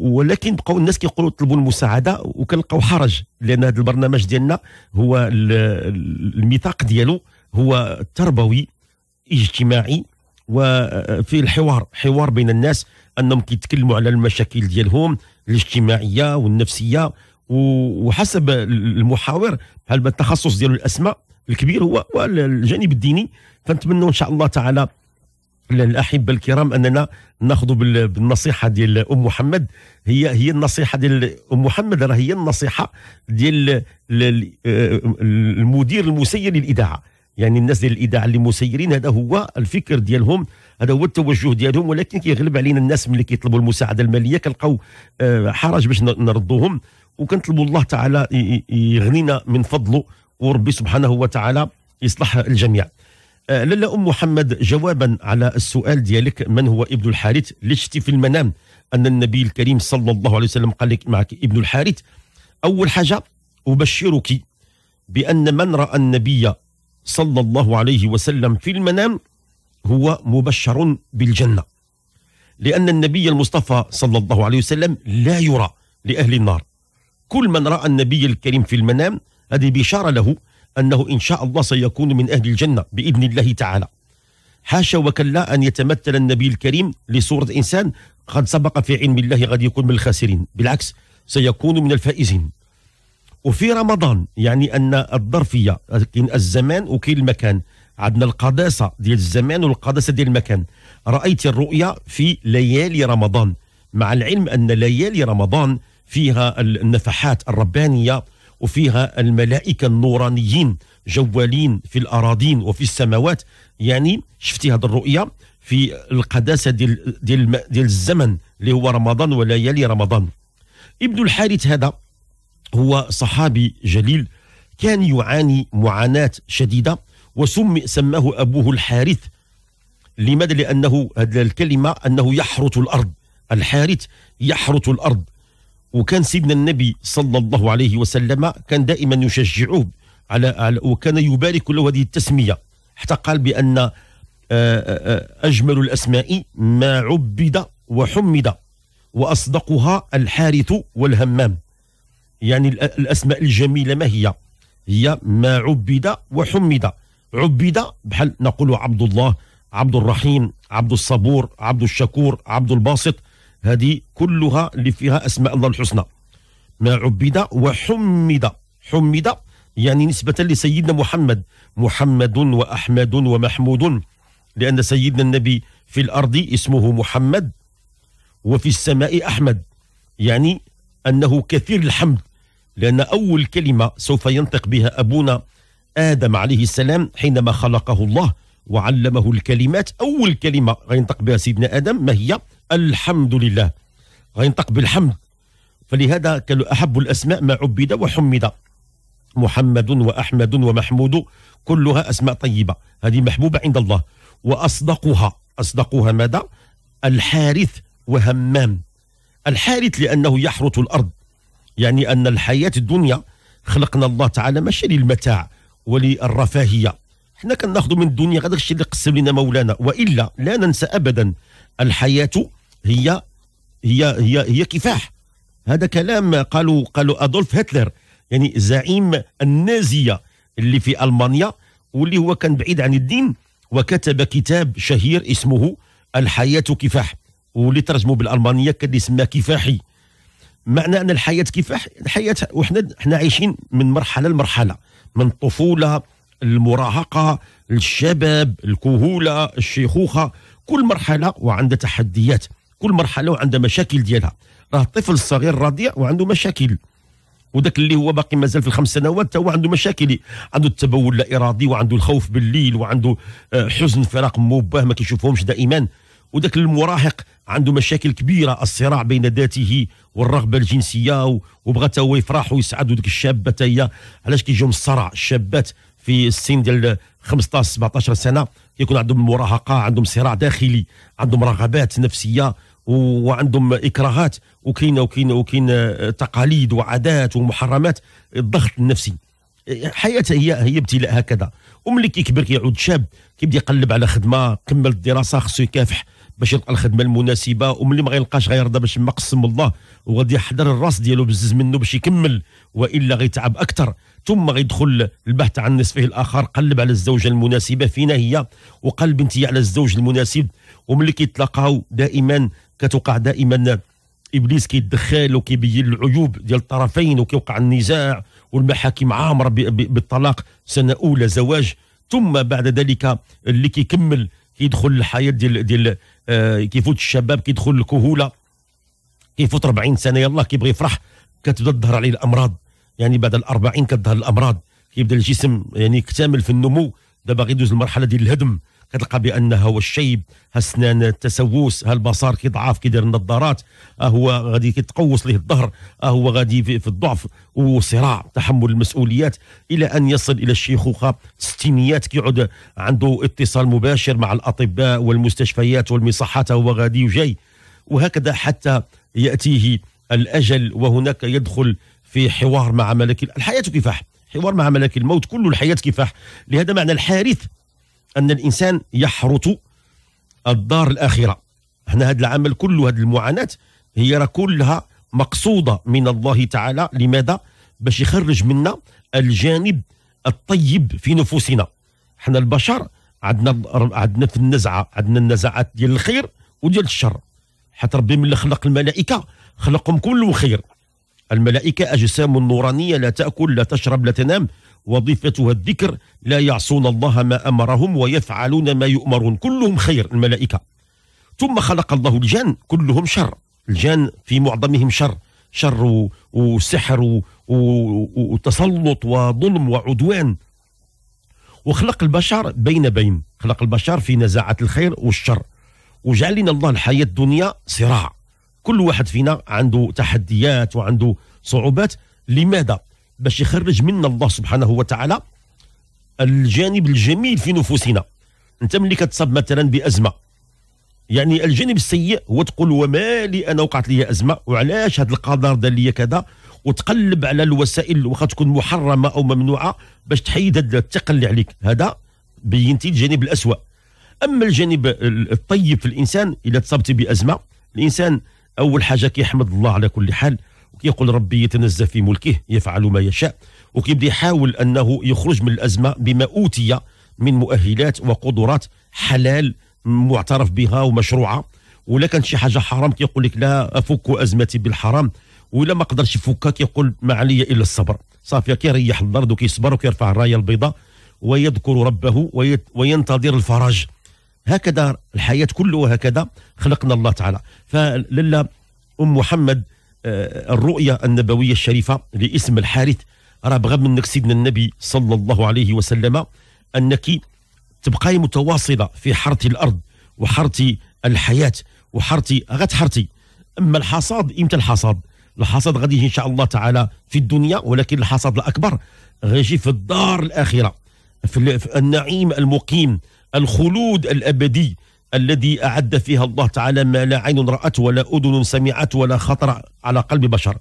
ولكن بقاو الناس كيقولوا طلبوا المساعده وكنلقاو حرج لان هذا البرنامج ديالنا هو الميثاق ديالو هو تربوي اجتماعي وفي الحوار حوار بين الناس انهم كيتكلموا على المشاكل ديالهم الاجتماعيه والنفسيه وحسب المحاور بحال التخصص ديالو الاسماء الكبير هو الجانب الديني فنتمنوا ان شاء الله تعالى الاحبه الكرام اننا ناخذ بالنصيحه ديال ام محمد هي هي النصيحه ديال ام محمد راه هي النصيحه ديال آه، المدير المسير للاذاعه يعني الناس ديال الاذاعه اللي مسيرين هذا هو الفكر ديالهم هذا هو التوجه ديالهم ولكن كيغلب علينا الناس ملي كيطلبوا المساعده الماليه كنلقاو آه، حرج باش نردوهم وكنطلبوا الله تعالى يغنينا من فضله وربي سبحانه وتعالى يصلح الجميع آه، لالا ام محمد جوابا على السؤال ديالك من هو ابن الحارث شتي في المنام ان النبي الكريم صلى الله عليه وسلم قال لك معك ابن الحارث اول حاجه ابشرك بان من راى النبي صلى الله عليه وسلم في المنام هو مبشر بالجنة لأن النبي المصطفى صلى الله عليه وسلم لا يرى لأهل النار كل من رأى النبي الكريم في المنام هذه بشارة له أنه إن شاء الله سيكون من أهل الجنة بإذن الله تعالى حاشا وكلا أن يتمثل النبي الكريم لصورة إنسان قد سبق في علم الله قد يكون من الخاسرين بالعكس سيكون من الفائزين وفي رمضان يعني ان الظرفيه كاين الزمان وكاين المكان عندنا القداسه ديال الزمان والقداسه ديال المكان رايت الرؤيا في ليالي رمضان مع العلم ان ليالي رمضان فيها النفحات الربانيه وفيها الملائكه النورانيين جوالين في الاراضين وفي السماوات يعني شفتي هذه الرؤيا في القداسه ديال ديال ديال الزمن اللي هو رمضان وليالي رمضان ابن الحارث هذا هو صحابي جليل كان يعاني معاناة شديدة وسمي سماه أبوه الحارث لماذا لأنه هذه الكلمة أنه يحرث الأرض الحارث يحرث الأرض وكان سيدنا النبي صلى الله عليه وسلم كان دائما يشجعه على, على وكان يبارك له هذه التسمية حتى قال بأن آه، آه، أجمل الأسماء ما عبد وحمد وأصدقها الحارث والهمام يعني الاسماء الجميله ما هي هي ما عبد وحمد عبد بحال نقول عبد الله عبد الرحيم عبد الصبور عبد الشكور عبد الباسط هذه كلها اللي فيها اسماء الله الحسنى ما عبد وحمد حمد يعني نسبة لسيدنا محمد محمد وأحمد ومحمود لأن سيدنا النبي في الأرض اسمه محمد وفي السماء أحمد يعني أنه كثير الحمد لأن أول كلمة سوف ينطق بها أبونا آدم عليه السلام حينما خلقه الله وعلمه الكلمات أول كلمة غينطق بها سيدنا آدم ما هي الحمد لله غينطق بالحمد فلهذا كان أحب الأسماء ما عبد وحمد محمد وأحمد ومحمود كلها أسماء طيبة هذه محبوبة عند الله وأصدقها أصدقها ماذا؟ الحارث وهمام الحارث لأنه يحرث الأرض يعني أن الحياة الدنيا خلقنا الله تعالى ماشي للمتاع وللرفاهية حنا كناخذوا من الدنيا غير الشيء اللي قسم لنا مولانا وإلا لا ننسى أبدا الحياة هي هي هي هي كفاح هذا كلام قالوا قالوا أدولف هتلر يعني زعيم النازية اللي في ألمانيا واللي هو كان بعيد عن الدين وكتب كتاب شهير اسمه الحياة كفاح واللي ترجمه بالألمانية كان يسمى كفاحي معنى ان الحياه كيف الحياه وحنا حنا عايشين من مرحله لمرحله من الطفوله المراهقه الشباب الكهوله الشيخوخه كل مرحله وعندها تحديات كل مرحله وعندها مشاكل ديالها راه الطفل الصغير الرضيع وعنده مشاكل وذاك اللي هو باقي مازال في الخمس سنوات تا هو عنده مشاكل عنده التبول لا ارادي وعنده الخوف بالليل وعنده آه، حزن فراق موباه ما كيشوفهمش دائما وذاك المراهق عنده مشاكل كبيره الصراع بين ذاته والرغبه الجنسيه وبغى هو يفرح ويسعد وديك الشابه هي علاش كيجيو من الصرع الشابات في السن ديال 15 17 سنه كيكون عندهم مراهقه عندهم صراع داخلي عندهم رغبات نفسيه وعندهم اكراهات وكاين وكاين وكاين تقاليد وعادات ومحرمات الضغط النفسي حياته هي هي ابتلاء هكذا وملي كيكبر كيعود شاب كيبدا يقلب على خدمه كمل الدراسه خصو يكافح باش يلقى الخدمه المناسبه وملي ما غيلقاش غيرضى باش ما قسم الله وغادي يحضر الراس ديالو بزز منه باش يكمل والا غيتعب اكثر ثم غيدخل البحث عن نصفه الاخر قلب على الزوجه المناسبه فينا هي وقلب انت على الزوج المناسب وملي كيتلاقاو دائما كتوقع دائما ابليس كيتدخل وكيبين العيوب ديال الطرفين وكيوقع النزاع والمحاكم عامره بالطلاق سنه اولى زواج ثم بعد ذلك اللي كيكمل كيدخل الحياه ديال ديال آه، كيفوت الشباب كيدخل الكهوله كيفوت 40 سنه يلاه كيبغي يفرح كتبدا تظهر عليه الامراض يعني بعد ال 40 كتظهر الامراض كيبدا الجسم يعني يكتمل في النمو دابا غيدوز المرحله ديال الهدم كتلقى بان هو الشيب السنان التسوس هالبصر كيضعف كيدير النظارات اه هو غادي كيتقوس ليه الظهر اه هو غادي في, في الضعف وصراع تحمل المسؤوليات الى ان يصل الى الشيخوخه الستينيات كيعود عنده اتصال مباشر مع الاطباء والمستشفيات والمصحات هو غادي وجاي وهكذا حتى ياتيه الاجل وهناك يدخل في حوار مع ملك الحياه كفاح حوار مع ملك الموت كل الحياه كفاح لهذا معنى الحارث ان الانسان يحرط الدار الاخره هنا هذا العمل كله هذه المعاناه هي راه كلها مقصوده من الله تعالى لماذا باش يخرج منا الجانب الطيب في نفوسنا حنا البشر عندنا عندنا في النزعه عندنا النزعات ديال الخير وديال الشر حتى ربي من خلق الملائكه خلقهم كلهم خير الملائكه اجسام نورانيه لا تاكل لا تشرب لا تنام وظيفتها الذكر لا يعصون الله ما أمرهم ويفعلون ما يؤمرون كلهم خير الملائكة ثم خلق الله الجن كلهم شر الجن في معظمهم شر شر وسحر وتسلط وظلم وعدوان وخلق البشر بين بين خلق البشر في نزاعة الخير والشر وجعل لنا الله الحياة الدنيا صراع كل واحد فينا عنده تحديات وعنده صعوبات لماذا؟ باش يخرج منا الله سبحانه وتعالى الجانب الجميل في نفوسنا انت ملي كتصاب مثلا بازمه يعني الجانب السيء هو تقول وما لي انا وقعت لي ازمه وعلاش هذا القدر دار لي كذا وتقلب على الوسائل واخا تكون محرمه او ممنوعه باش تحيد هذا الثقل اللي عليك هذا بينتي الجانب الاسوء اما الجانب الطيب في الانسان اذا تصبت بازمه الانسان اول حاجه كيحمد الله على كل حال كيقول ربي يتنزه في ملكه يفعل ما يشاء وكيبدا يحاول انه يخرج من الازمه بما اوتي من مؤهلات وقدرات حلال معترف بها ومشروعه ولا كانت شي حاجه حرام كيقول لك لا افك ازمتي بالحرام ولا ما قدرش يفكها كيقول ما علي الا الصبر صافي كيريح الارض وكيصبر وكيرفع الرايه البيضاء ويذكر ربه وينتظر الفرج هكذا الحياه كلها هكذا خلقنا الله تعالى فلله ام محمد آه، الرؤية النبوية الشريفة لاسم الحارث راه بغى منك سيدنا النبي صلى الله عليه وسلم أنك تبقاي متواصلة في حرث الأرض وحرث الحياة وحرث غتحرثي أما الحصاد إمتى الحصاد الحصاد غادي يجي إن شاء الله تعالى في الدنيا ولكن الحصاد الأكبر غيجي في الدار الآخرة في النعيم المقيم الخلود الأبدي الذي أعد فيها الله تعالى ما لا عين رأت ولا أذن سمعت ولا خطر على قلب بشر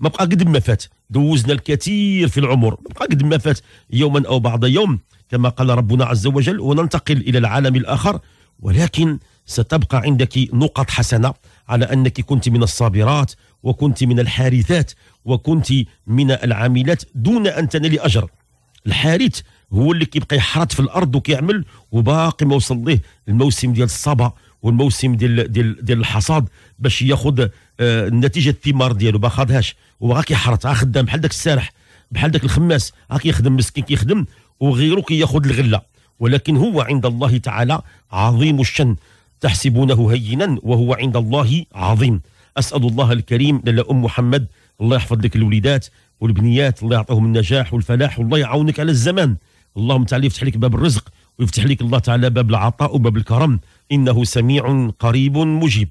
ما بقى قد ما فات دوزنا الكثير في العمر ما بقى قد ما فات يوما أو بعض يوم كما قال ربنا عز وجل وننتقل إلى العالم الآخر ولكن ستبقى عندك نقط حسنة على أنك كنت من الصابرات وكنت من الحارثات وكنت من العاملات دون أن تنالي أجر الحارث هو اللي كيبقى يحرط في الارض وكيعمل وباقي ما وصل ليه الموسم ديال الصبا والموسم ديال ديال ديال الحصاد باش ياخذ النتيجه آه، الثمار ديالو ما خدهاش هو غا كيحرط غا خدام بحال داك السارح بحال داك الخماس غا كيخدم مسكين كيخدم وغيره كياخذ الغله ولكن هو عند الله تعالى عظيم الشن تحسبونه هينا وهو عند الله عظيم اسال الله الكريم لالا ام محمد الله يحفظ لك الوليدات والبنيات الله يعطيهم النجاح والفلاح والله يعاونك على الزمان اللهم تعالى يفتح لك باب الرزق ويفتح لك الله تعالى باب العطاء وباب الكرم إنه سميع قريب مجيب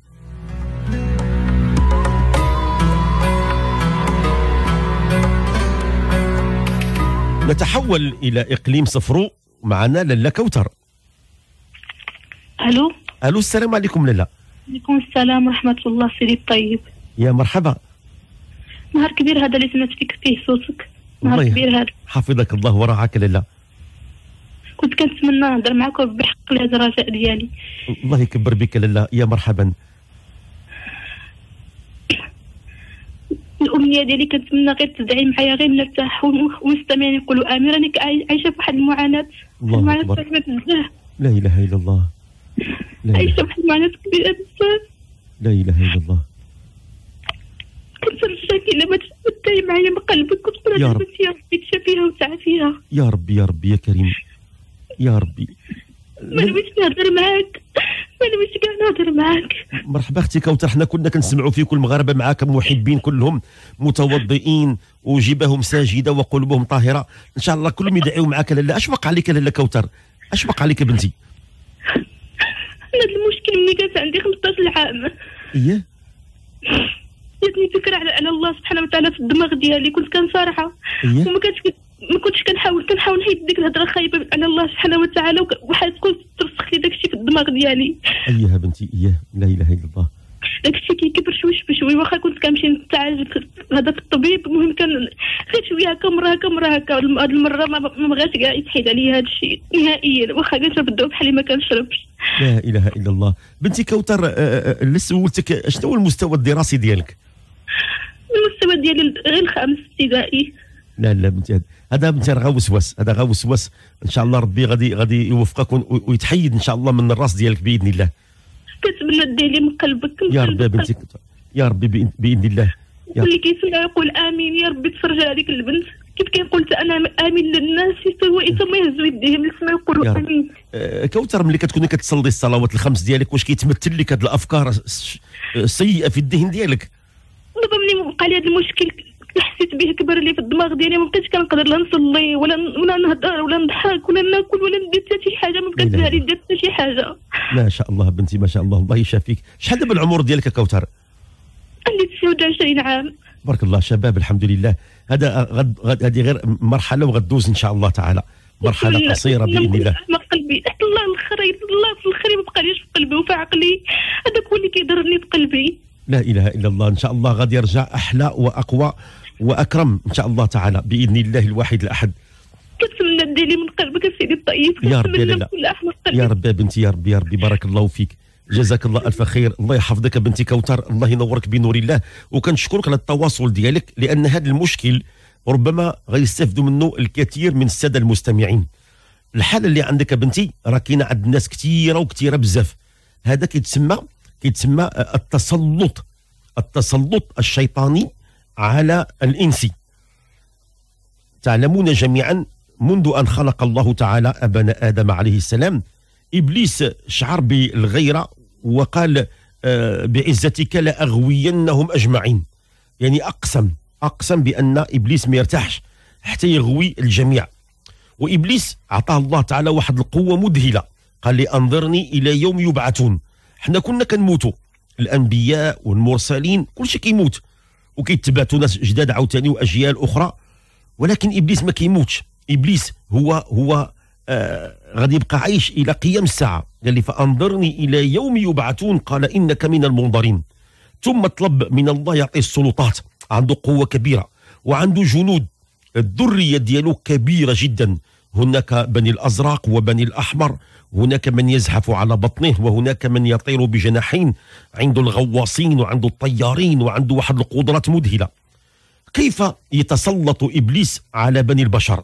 نتحول إلى إقليم صفرو معنا للا كوثر ألو ألو السلام عليكم للا عليكم السلام ورحمة الله سيدي الطيب يا مرحبا نهار كبير هذا اللي سمعت فيك فيه صوتك نهار كبير هذا حفظك الله ورعاك للا كنت كنتمنى نهضر معاك بحق لهذا الرجاء ديالي الله يكبر بك لاله يا مرحبا الامنيه ديالي كنتمنى غير تدعي معايا غير نرتاح ومستمعين يقولوا امير راني عايشه في واحد المعاناه الله اكبر لا اله الا الله عايشه في واحد المعاناه كبيره بزاف لا اله الا الله كنترجاك الا ما تدعي معايا من قلبك وتقول يا ربي تشافيها وتعافيها يا ربي يا ربي يا كريم يا ربي ما نويتش نهضر معاك ما نويتش كاع نهضر معاك مرحبا اختي كوثر حنا كنا كنسمعوا كل المغاربه معاك محبين كلهم متوضئين وجبههم ساجده وقلوبهم طاهره ان شاء الله كلهم يدعيوا معاك لالا اش وقع عليك لالا كوثر اش وقع عليك بنتي انا المشكل ملي كانت عندي 15 عام اييه جاتني فكره على الله سبحانه وتعالى في الدماغ ديالي كنت كنصارحه إيه؟ وما كنتش ما كنتش كنحاول كنحاول نحيد ديك الهضره خايبه على الله سبحانه وتعالى وحال تكون ترسخ لي الشيء في الدماغ ديالي ايها بنتي اياه لا اله الا الله داك الشيء كيكبر شوي بشوي واخا كنت كنمشي نتعالج هذاك الطبيب المهم كان غير شويه هكا مره هكا مره هكا هذه المره ما بغاش كاع يتحيد عليا هذا الشيء نهائيا واخا كنشرب الدواء بحالي ما كنشربش لا اله الا الله بنتي كوثر اللي آه، آه، آه، سولتك شنو هو المستوى الدراسي ديالك المستوى ديالي غير الخامس ابتدائي لا لا بنتي هذا انت راه وسواس هذا غا وسواس ان شاء الله ربي غادي غادي يوفقك ويتحيد ان شاء الله من الراس ديالك باذن الله كتمنى دير لي من قلبك يا ربي بنتي يا ربي باذن الله اللي كيسمع يقول امين يا ربي تفرج على هذيك البنت كيف قلت انا امين للناس حتى هو انت ما يهزوا يديهم السماء يقولوا امين آه كوثر ملي كتكوني كتصلي الصلوات الخمس ديالك واش كيتمثل لك هذه الافكار السيئه في الذهن ديالك دابا ملي بقى لي هذا المشكل حسيت به كبر لي في الدماغ ديالي ما بقيتش كنقدر لا نصلي ولا ولا نهضر ولا نضحك ولا ناكل ولا ندير حتى شي حاجه ما بقيتش لي ندير حتى شي حاجه ما شاء الله بنتي ما شاء الله الله يشافيك شحال دابا العمر ديالك كوثر عندي 29 عام بارك الله شباب الحمد لله هذا غد غد هذه غير مرحله وغدوز ان شاء الله تعالى مرحله قصيره باذن الله ما قلبي الله الخير الله في الخير ما بقاليش في قلبي وفي عقلي هذاك هو اللي كيضرني في قلبي لا اله الا الله ان شاء الله غادي يرجع احلى واقوى واكرم ان شاء الله تعالى باذن الله الواحد الاحد كنتمنى ديري من قلبك سيدي الطيب يا ربي لا لا يا ربي يا بنتي يا ربي يا ربي بارك الله فيك جزاك الله الف خير الله يحفظك بنتي كوثر الله ينورك بنور الله وكنشكرك على التواصل ديالك لان هذا المشكل ربما غيستافدوا منه الكثير من الساده المستمعين الحاله اللي عندك بنتي راه كاينه عند الناس كثيره وكثيره بزاف هذا كيتسمى كيتسمى التسلط التسلط الشيطاني على الإنس تعلمون جميعا منذ أن خلق الله تعالى ابن آدم عليه السلام إبليس شعر بالغيرة وقال آه، بعزتك لأغوينهم أجمعين يعني أقسم أقسم بأن إبليس ما يرتاحش حتى يغوي الجميع وإبليس أعطاه الله تعالى واحد القوة مذهلة قال لي أنظرني إلى يوم يبعثون حنا كنا كنموتوا الانبياء والمرسلين كلشي كيموت وكيتباتوا ناس جداد عاوتاني واجيال اخرى ولكن ابليس ما كيموتش ابليس هو هو آه غادي يبقى عايش الى قيام الساعه قال لي فانظرني الى يوم يبعثون قال انك من المنظرين ثم طلب من الله يعطيه السلطات عنده قوه كبيره وعنده جنود الذريه ديالو كبيره جدا هناك بني الازرق وبني الاحمر هناك من يزحف على بطنه وهناك من يطير بجناحين عند الغواصين وعند الطيارين وعند واحد القدرات مذهله كيف يتسلط ابليس على بني البشر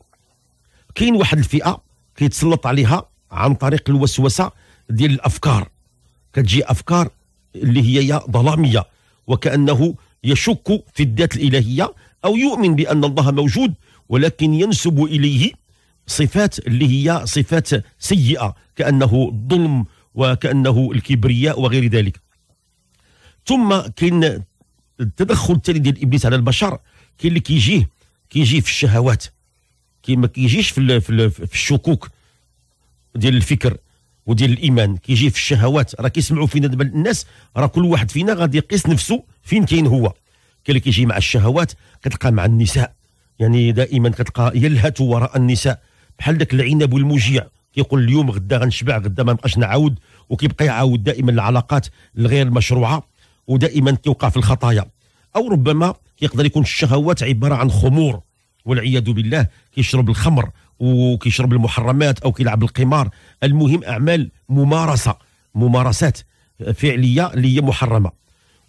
كاين واحد الفئه كيتسلط عليها عن طريق الوسوسه ديال الافكار كتجي افكار اللي هي يا ظلاميه وكانه يشك في الذات الالهيه او يؤمن بان الله موجود ولكن ينسب اليه صفات اللي هي صفات سيئه كانه الظلم وكانه الكبرياء وغير ذلك ثم كاين التدخل الثاني ديال ابليس على البشر كاين اللي كيجيه كيجيه في الشهوات كي ما كيجيش في, في, في الشكوك ديال الفكر وديال الايمان كيجي في الشهوات راه كيسمعوا فينا دابا الناس راه كل واحد فينا غادي يقيس نفسه فين كاين هو كاين اللي كيجي مع الشهوات كتلقى مع النساء يعني دائما كتلقى يلهث وراء النساء بحال داك العنب والموجيع كيقول اليوم غدا غنشبع غدا ما نبقاش نعاود وكيبقى يعاود دائما العلاقات الغير مشروعه ودائما كيوقع في الخطايا او ربما يقدر يكون الشهوات عباره عن خمور والعياذ بالله كيشرب الخمر وكيشرب المحرمات او كيلعب القمار المهم اعمال ممارسه ممارسات فعليه اللي هي محرمه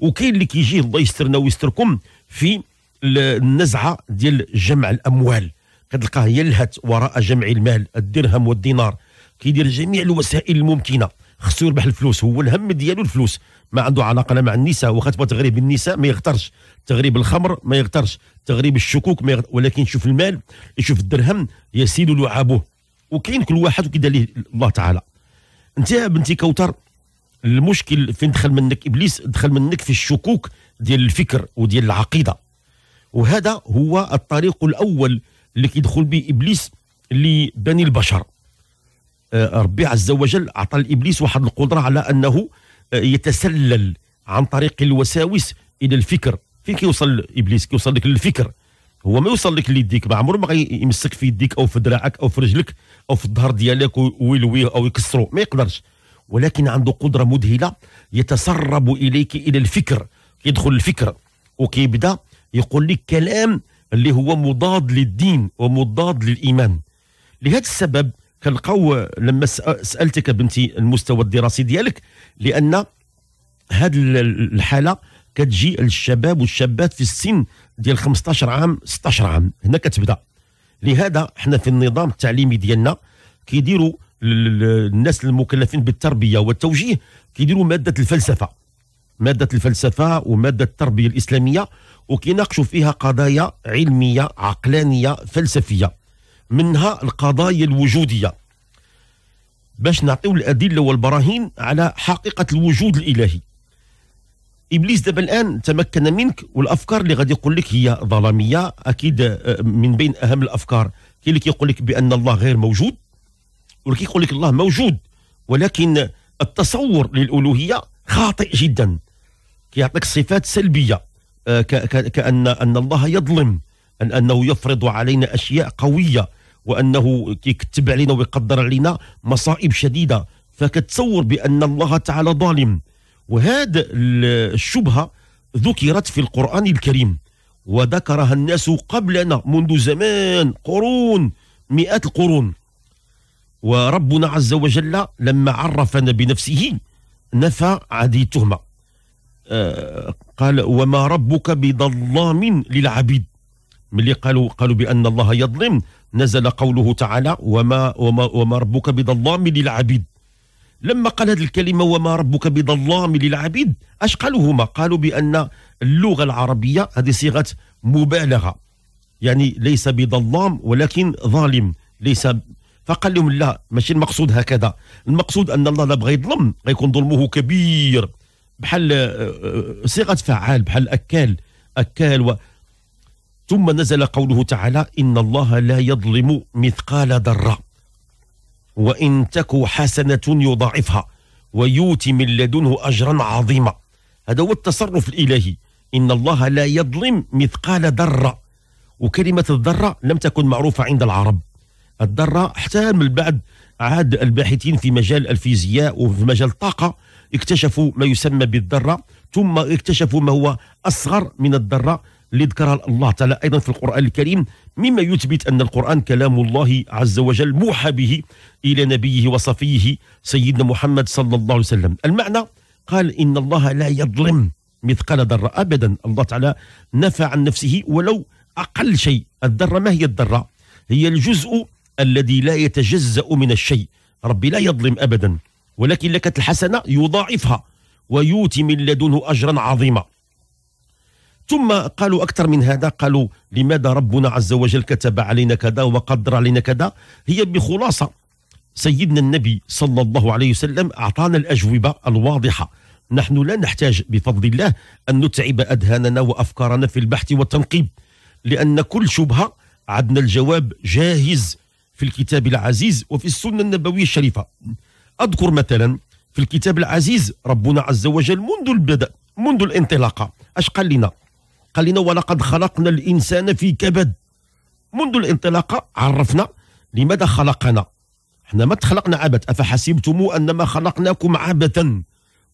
وكاين اللي كيجي الله يسترنا ويستركم في النزعه ديال جمع الاموال كتلقاه يلهت وراء جمع المال الدرهم والدينار كيدير جميع الوسائل الممكنه خصو يربح الفلوس هو الهم ديالو الفلوس ما عنده علاقه لا مع النساء واخا تبغى تغريب النساء ما يغترش تغريب الخمر ما يغترش تغريب الشكوك ما يغترش. ولكن يشوف المال يشوف الدرهم يسيل لعابه وكاين كل واحد وكيدير ليه الله تعالى انت يا بنتي كوثر المشكل فين دخل منك ابليس دخل منك في الشكوك ديال الفكر وديال العقيده وهذا هو الطريق الاول اللي كيدخل به ابليس لبني البشر آه، ربي عز وجل اعطى لابليس واحد القدره على انه آه، يتسلل عن طريق الوساوس الى الفكر فين كيوصل ابليس كيوصل لك للفكر هو ما يوصل لك ليديك ما عمره ما يمسك في يديك او في دراعك او في رجلك او في الظهر ديالك ويلويه او يكسرو ما يقدرش ولكن عنده قدره مذهله يتسرب اليك الى الفكر يدخل الفكر وكيبدا يقول لك كلام اللي هو مضاد للدين ومضاد للايمان لهذا السبب كنلقاو لما سالتك بنتي المستوى الدراسي ديالك لان هذه الحاله كتجي للشباب والشابات في السن ديال 15 عام 16 عام هنا كتبدا لهذا حنا في النظام التعليمي ديالنا كيديروا الناس المكلفين بالتربيه والتوجيه كيديروا ماده الفلسفه ماده الفلسفه وماده التربيه الاسلاميه وكيناقشوا فيها قضايا علميه عقلانيه فلسفيه منها القضايا الوجوديه باش نعطيو الادله والبراهين على حقيقه الوجود الالهي ابليس دابا الان تمكن منك والافكار اللي غادي يقول لك هي ظلاميه اكيد آه، من بين اهم الافكار كاين اللي كيقول لك بان الله غير موجود واللي كيقول لك الله موجود ولكن التصور للالوهيه خاطئ جدا كيعطيك صفات سلبيه آه، كأن أن الله يظلم أن أنه يفرض علينا أشياء قوية وأنه كيكتب علينا ويقدر علينا مصائب شديدة فكتصور بأن الله تعالى ظالم وهذا الشبهة ذكرت في القرآن الكريم وذكرها الناس قبلنا منذ زمان قرون مئات القرون وربنا عز وجل لما عرفنا بنفسه نفى هذه التهمه قال وما ربك بظلام للعبيد ملي قالوا قالوا بان الله يظلم نزل قوله تعالى وما وما وما ربك بظلام للعبيد لما قال هذه الكلمه وما ربك بظلام للعبيد اش قالوا هما قالوا بان اللغه العربيه هذه صيغه مبالغه يعني ليس بظلام ولكن ظالم ليس فقال لهم لا ماشي المقصود هكذا المقصود ان الله لا بغى يظلم غيكون ظلمه كبير بحال آه، آه، آه، صيغه فعال بحال اكال اكال و ثم نزل قوله تعالى ان الله لا يظلم مثقال ذره وان تك حسنه يضاعفها ويؤتي من لدنه اجرا عظيما هذا هو التصرف الالهي ان الله لا يظلم مثقال ذره وكلمه الذره لم تكن معروفه عند العرب الذره حتى من بعد عاد الباحثين في مجال الفيزياء وفي مجال الطاقه اكتشفوا ما يسمى بالذرة ثم اكتشفوا ما هو أصغر من الذرة اللي ذكرها الله تعالى أيضا في القرآن الكريم مما يثبت أن القرآن كلام الله عز وجل موحى به إلى نبيه وصفيه سيدنا محمد صلى الله عليه وسلم المعنى قال إن الله لا يظلم مثقال ذرة أبدا الله تعالى نفى عن نفسه ولو أقل شيء الذرة ما هي الذرة هي الجزء الذي لا يتجزأ من الشيء ربي لا يظلم أبدا ولكن لك الحسنة يضاعفها ويؤتي من لدنه أجرا عظيما ثم قالوا أكثر من هذا قالوا لماذا ربنا عز وجل كتب علينا كذا وقدر علينا كذا هي بخلاصة سيدنا النبي صلى الله عليه وسلم أعطانا الأجوبة الواضحة نحن لا نحتاج بفضل الله أن نتعب أذهاننا وأفكارنا في البحث والتنقيب لأن كل شبهة عدنا الجواب جاهز في الكتاب العزيز وفي السنة النبوية الشريفة أذكر مثلا في الكتاب العزيز ربنا عز وجل منذ البدء منذ الانطلاقة أش قال لنا قال لنا ولقد خلقنا الإنسان في كبد منذ الانطلاقة عرفنا لماذا خلقنا احنا ما تخلقنا عبث أفحسبتم أنما خلقناكم عبثا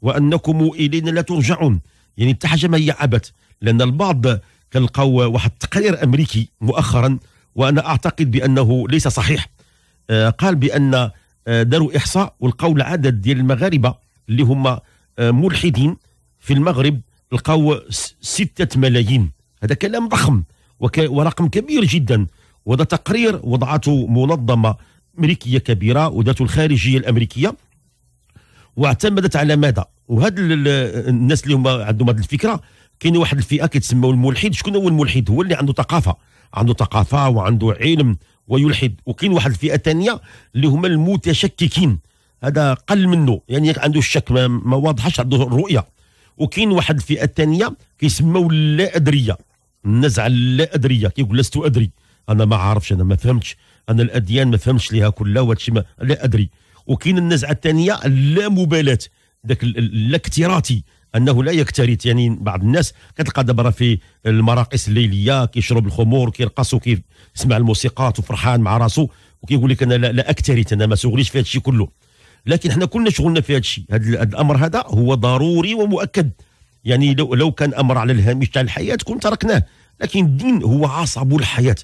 وأنكم إلينا لا ترجعون يعني حتى حاجة ما هي عبث لأن البعض كنلقاو واحد التقرير أمريكي مؤخرا وأنا أعتقد بأنه ليس صحيح آه، قال بأن آه، داروا احصاء ولقاو العدد ديال المغاربه اللي هما آه، ملحدين في المغرب لقاو ستة ملايين هذا كلام ضخم ورقم كبير جدا وهذا تقرير وضعته منظمه امريكيه كبيره وذات الخارجيه الامريكيه واعتمدت على ماذا وهاد الناس اللي هما عندهم هذه الفكره كاين واحد الفئه كيتسموا الملحد شكون هو الملحد هو اللي عنده ثقافه عنده ثقافه وعنده علم ويلحد وكاين واحد الفئه ثانيه اللي هما المتشككين هذا قل منه يعني عنده الشك ما, ما واضحش عنده الرؤيه وكاين واحد الفئه الثانيه كيسموا اللا ادريه النزعه اللا ادريه كيقول لست ادري انا ما عارفش انا ما فهمتش انا الاديان ما فهمتش ليها كلها وهادشي ما لا ادري وكاين النزعه الثانيه اللا مبالاه ذاك اللا انه لا يكترث يعني بعض الناس كتلقى دابا في المراقص الليليه كيشرب الخمور كيرقص وكيسمع الموسيقات وفرحان مع راسو وكيقول لك انا لا, لا اكترث انا ما سوغليش في هذا الشيء كله لكن حنا كلنا شغلنا في هذا الشيء هذا الامر هذا هو ضروري ومؤكد يعني لو لو كان امر على الهامش تاع الحياه كون تركناه لكن الدين هو عصب الحياه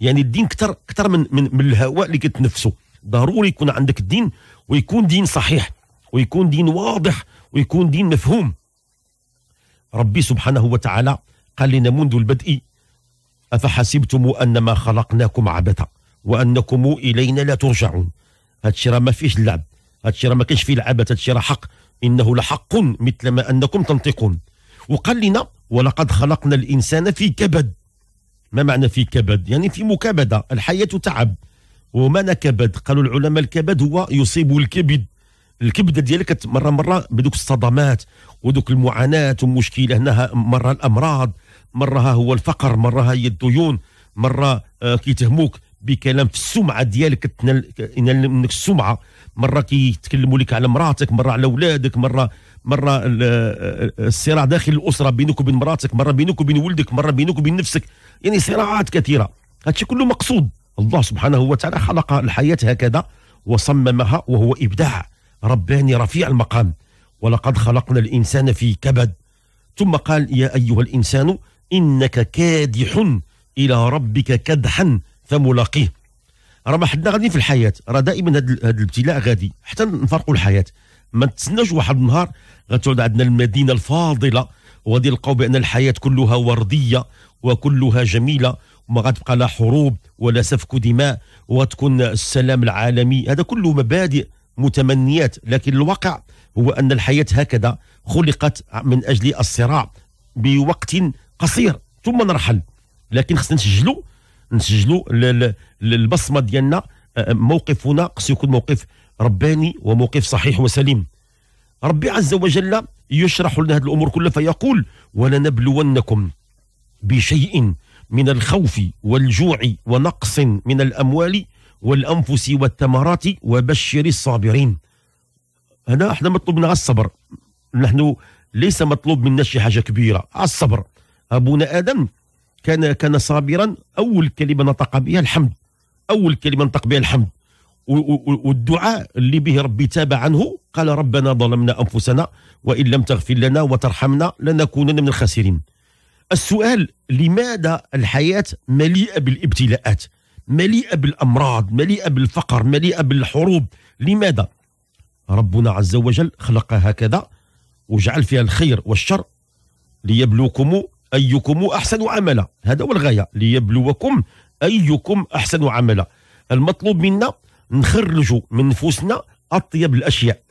يعني الدين اكثر اكثر من من, من الهواء اللي كتنفسه ضروري يكون عندك الدين ويكون دين صحيح ويكون دين واضح ويكون دين مفهوم ربي سبحانه وتعالى قال لنا منذ البدء أفحسبتم أنما خلقناكم عبثا وأنكم إلينا لا ترجعون هذا راه ما فيهش اللعب هذا راه ما كاينش فيه العبث هذا راه حق إنه لحق مثل ما أنكم تنطقون وقال لنا ولقد خلقنا الإنسان في كبد ما معنى في كبد يعني في مكابدة الحياة تعب وما كبد قالوا العلماء الكبد هو يصيب الكبد الكبده ديالك مره مره بدوك الصدمات ودوك المعاناه ومشكله هنا مره الامراض مره ها هو الفقر مره هي الديون مره آه، كيتهموك بكلام في السمعه ديالك تنال منك السمعه مره كيتكلموا لك على مراتك مره على اولادك مره مره آه، آه، الصراع داخل الاسره بينك وبين مراتك مره بينك وبين ولدك مره بينك وبين نفسك يعني صراعات كثيره هادشي كله مقصود الله سبحانه وتعالى خلق الحياه هكذا وصممها وهو ابداع رباني رفيع المقام ولقد خلقنا الإنسان في كبد ثم قال يا أيها الإنسان إنك كادح إلى ربك كدحا فملاقيه راه ما حدنا غادي في الحياة راه دائما هذا الابتلاء غادي حتى نفرقوا الحياة ما تسناش واحد النهار غتعود عندنا المدينة الفاضلة وغادي نلقاو بأن الحياة كلها وردية وكلها جميلة وما غتبقى لا حروب ولا سفك دماء وتكون السلام العالمي هذا كله مبادئ متمنيات لكن الواقع هو أن الحياة هكذا خلقت من أجل الصراع بوقت قصير ثم نرحل لكن خصنا نسجلوا نسجلوا البصمة ديالنا موقفنا خصو يكون موقف رباني وموقف صحيح وسليم ربي عز وجل يشرح لنا هذه الأمور كلها فيقول ولنبلونكم بشيء من الخوف والجوع ونقص من الأموال والأنفس والثمرات وبشر الصابرين هنا احنا مطلوب منا الصبر نحن ليس مطلوب منا شي حاجة كبيرة الصبر أبونا آدم كان كان صابرا أول كلمة نطق بها الحمد أول كلمة نطق بها الحمد والدعاء اللي به ربي تاب عنه قال ربنا ظلمنا أنفسنا وإن لم تغفر لنا وترحمنا لنكونن من الخاسرين السؤال لماذا الحياة مليئة بالابتلاءات مليئه بالامراض مليئه بالفقر مليئه بالحروب لماذا ربنا عز وجل خلق هكذا وجعل فيها الخير والشر ليبلوكم ايكم احسن عملا هذا هو الغايه ليبلوكم ايكم احسن عملا المطلوب منا نخرجوا من نفوسنا اطيب الاشياء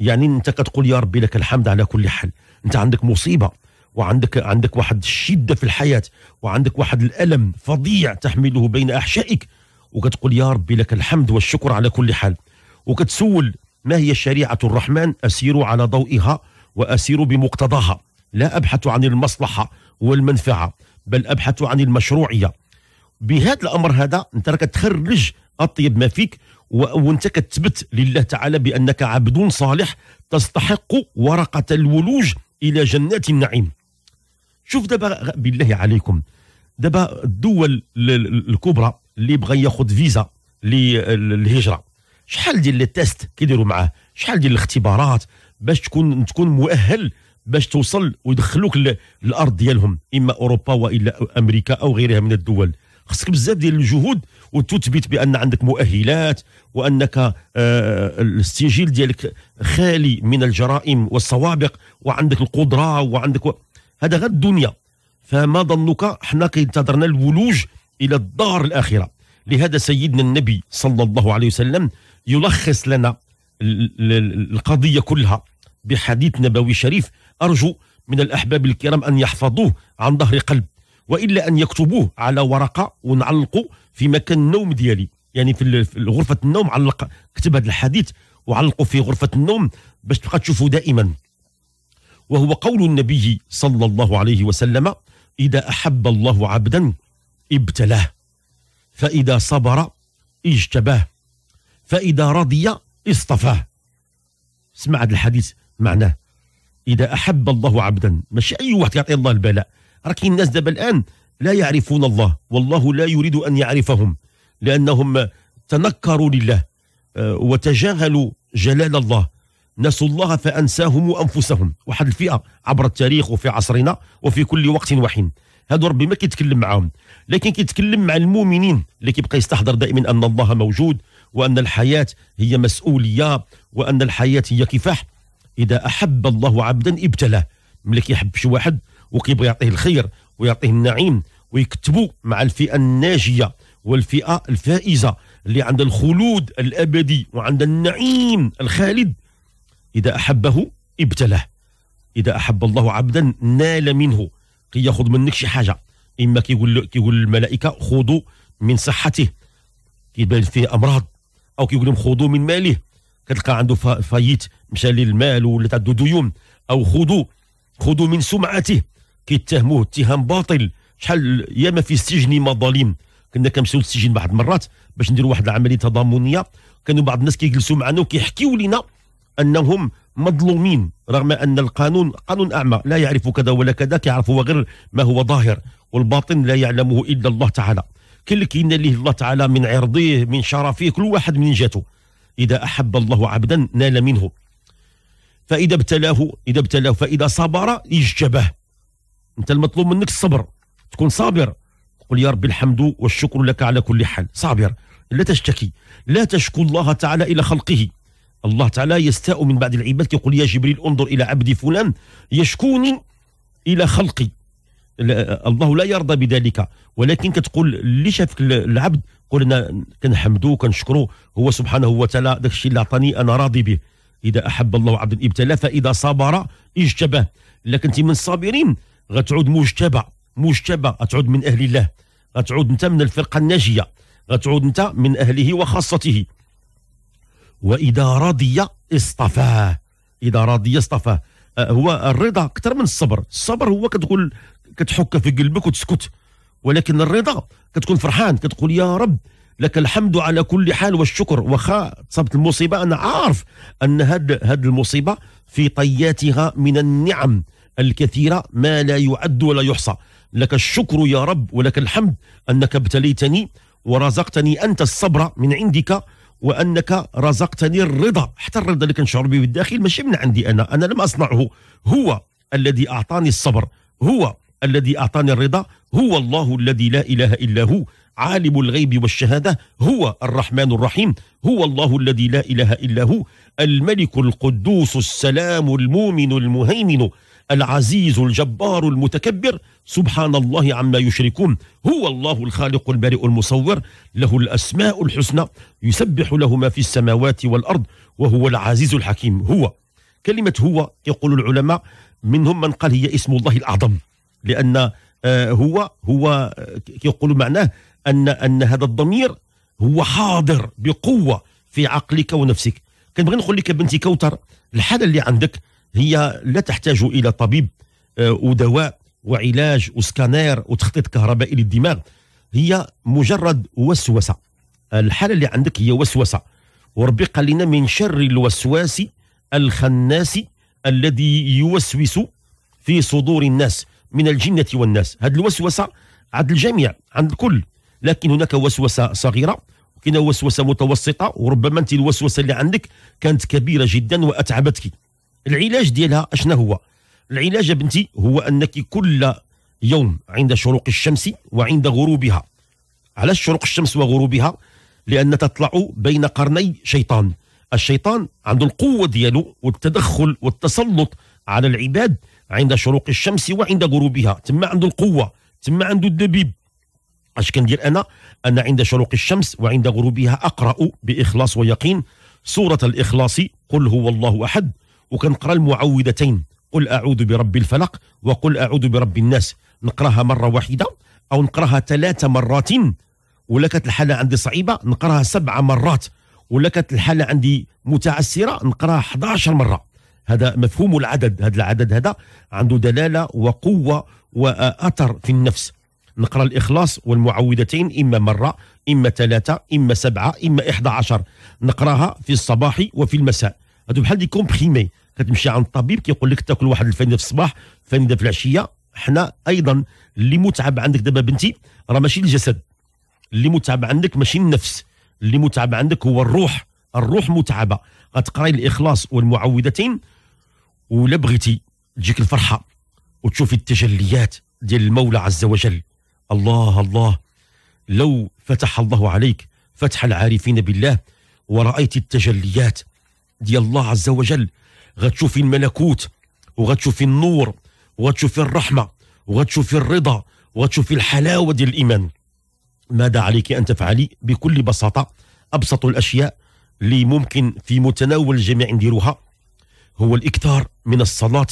يعني انت كتقول يا ربي لك الحمد على كل حال انت عندك مصيبه وعندك عندك واحد الشده في الحياه وعندك واحد الالم فظيع تحمله بين احشائك وكتقول يا ربي لك الحمد والشكر على كل حال وكتسول ما هي شريعه الرحمن اسير على ضوئها واسير بمقتضاها لا ابحث عن المصلحه والمنفعه بل ابحث عن المشروعيه بهذا الامر هذا انت راك تخرج اطيب ما فيك وانت كتثبت لله تعالى بانك عبد صالح تستحق ورقه الولوج الى جنات النعيم شوف دابا بالله عليكم دابا الدول الكبرى اللي بغى ياخذ فيزا للهجره شحال ديال لي تيست كيديروا معاه شحال ديال الاختبارات باش تكون تكون مؤهل باش توصل ويدخلوك للارض ديالهم اما اوروبا والا امريكا او غيرها من الدول خصك بزاف ديال الجهود وتثبت بان عندك مؤهلات وانك آه، السجل ديالك خالي من الجرائم والسوابق وعندك القدره وعندك و... هذا غير الدنيا فما ظنك حنا كينتظرنا الولوج الى الدار الاخره لهذا سيدنا النبي صلى الله عليه وسلم يلخص لنا القضيه كلها بحديث نبوي شريف ارجو من الاحباب الكرام ان يحفظوه عن ظهر قلب والا ان يكتبوه على ورقه ونعلقه في مكان النوم ديالي يعني في غرفه النوم علق كتب هذا الحديث وعلقه في غرفه النوم باش تبقى تشوفه دائما وهو قول النبي صلى الله عليه وسلم إذا أحب الله عبدا ابتلاه فإذا صبر اجتباه فإذا رضي اصطفاه اسمع هذا الحديث معناه إذا أحب الله عبدا ماشي أي واحد يعطي الله البلاء راه كاين الناس دابا الآن لا يعرفون الله والله لا يريد أن يعرفهم لأنهم تنكروا لله آه، وتجاهلوا جلال الله نسوا الله فأنساهم انفسهم واحد الفئة عبر التاريخ وفي عصرنا وفي كل وقت وحين هذا ربي ما كيتكلم معاهم لكن كيتكلم مع المؤمنين اللي كيبقى يستحضر دائما أن الله موجود وأن الحياة هي مسؤولية وأن الحياة هي كفاح إذا أحب الله عبدا ابتلاه ملي كيحب شي واحد وكيبغي يعطيه الخير ويعطيه النعيم ويكتبوا مع الفئة الناجية والفئة الفائزة اللي عندها الخلود الأبدي وعندها النعيم الخالد إذا أحبه ابتلاه إذا أحب الله عبدا نال منه كي ياخذ منك شي حاجة إما كيقول كيقول الملائكة خذوا من صحته كيبان فيه أمراض أو كيقول لهم خذوا من ماله كتلقى عنده فايت مشى للمال ولا عنده ديون أو خذوا خذوا من سمعته كيتهموه اتهام باطل شحال ياما في السجن مظالم كنا كنمشيو للسجن بعض المرات باش نديروا واحد العمليه تضامنيه كانوا بعض الناس كيجلسوا معنا وكيحكيوا لنا انهم مظلومين رغم ان القانون قانون اعمى لا يعرف كذا ولا كذا هو غير ما هو ظاهر والباطن لا يعلمه الا الله تعالى كل كاين ليه الله تعالى من عرضيه من شرفه كل واحد من جاته اذا احب الله عبدا نال منه فاذا ابتلاه اذا ابتلاه فاذا صبر اجتباه انت المطلوب منك الصبر تكون صابر قل يا رب الحمد والشكر لك على كل حال صابر لا تشتكي لا تشكو الله تعالى الى خلقه الله تعالى يستاء من بعض العباد يقول يا جبريل انظر إلى عبدي فلان يشكوني إلى خلقي الله لا يرضى بذلك ولكن كتقول اللي شافك العبد قول انا كنحمدو كنشكرو هو سبحانه وتعالى داك الشيء اللي عطاني انا راضي به اذا احب الله عبد ابتلى فاذا صبر اجتباه لكن انت من الصابرين غتعود مجتبى مجتبى غتعود من اهل الله غتعود انت من الفرقه الناجيه غتعود انت من اهله وخاصته واذا رضي اصطفاه اذا رضي اصطفاه هو الرضا اكثر من الصبر الصبر هو كتقول كتحك في قلبك وتسكت ولكن الرضا كتكون فرحان كتقول يا رب لك الحمد على كل حال والشكر واخا تصبت المصيبه انا عارف ان هاد هاد المصيبه في طياتها من النعم الكثيره ما لا يعد ولا يحصى لك الشكر يا رب ولك الحمد انك ابتليتني ورزقتني انت الصبر من عندك وانك رزقتني الرضا حتى الرضا اللي كنشعر به بالداخل ماشي من عندي انا انا لم اصنعه هو الذي اعطاني الصبر هو الذي اعطاني الرضا هو الله الذي لا اله الا هو عالم الغيب والشهاده هو الرحمن الرحيم هو الله الذي لا اله الا هو الملك القدوس السلام المؤمن المهيمن العزيز الجبار المتكبر سبحان الله عما يشركون هو الله الخالق البارئ المصور له الأسماء الحسنى يسبح له ما في السماوات والأرض وهو العزيز الحكيم هو كلمة هو يقول العلماء منهم من قال هي اسم الله الأعظم لأن آه، هو هو آه، يقول معناه أن أن هذا الضمير هو حاضر بقوة في عقلك ونفسك كنبغي نقول لك بنتي كوثر الحالة اللي عندك هي لا تحتاج الى طبيب آه، ودواء وعلاج وسكانير وتخطيط كهربائي للدماغ هي مجرد وسوسه الحاله اللي عندك هي وسوسه وربي قال لنا من شر الوسواس الخناس الذي يوسوس في صدور الناس من الجنه والناس هذه الوسوسه عند الجميع عند الكل لكن هناك وسوسه صغيره وكاينه وسوسه متوسطه وربما انت الوسوسه اللي عندك كانت كبيره جدا واتعبتك العلاج ديالها اشنا هو العلاج يا بنتي هو انك كل يوم عند شروق الشمس وعند غروبها علاش شروق الشمس وغروبها لان تطلع بين قرني شيطان الشيطان عنده القوه ديالو والتدخل والتسلط على العباد عند شروق الشمس وعند غروبها تما عنده القوه تما عنده الدبيب اش كندير انا انا عند شروق الشمس وعند غروبها اقرا باخلاص ويقين سوره الاخلاص قل هو الله احد وكنقرا المعوذتين قل اعوذ برب الفلق وقل اعوذ برب الناس نقراها مره واحده او نقراها ثلاث مرات ولا كانت الحاله عندي صعيبه نقراها سبع مرات ولا كانت الحاله عندي متعسره نقراها 11 مره هذا مفهوم العدد هذا العدد هذا عنده دلاله وقوه واثر في النفس نقرا الاخلاص والمعوذتين اما مره اما ثلاثه اما سبعه اما 11 نقراها في الصباح وفي المساء هادو بحال دي كومبريمي كتمشي عند الطبيب كيقول لك تاكل واحد الفانيده في الصباح فانيده في العشيه حنا ايضا اللي متعب عندك دابا بنتي راه ماشي الجسد اللي متعب عندك ماشي النفس اللي متعب عندك هو الروح الروح متعبه غتقراي الاخلاص والمعوذتين ولا بغيتي تجيك الفرحه وتشوفي التجليات ديال المولى عز وجل الله الله لو فتح الله عليك فتح العارفين بالله ورأيت التجليات ديال الله عز وجل غتشوفي الملكوت وغتشوفي النور وغتشوفي الرحمه وغتشوفي الرضا وغتشوفي الحلاوه ديال الايمان ماذا عليك ان تفعلي بكل بساطه ابسط الاشياء اللي ممكن في متناول الجميع نديروها هو الاكثار من الصلاه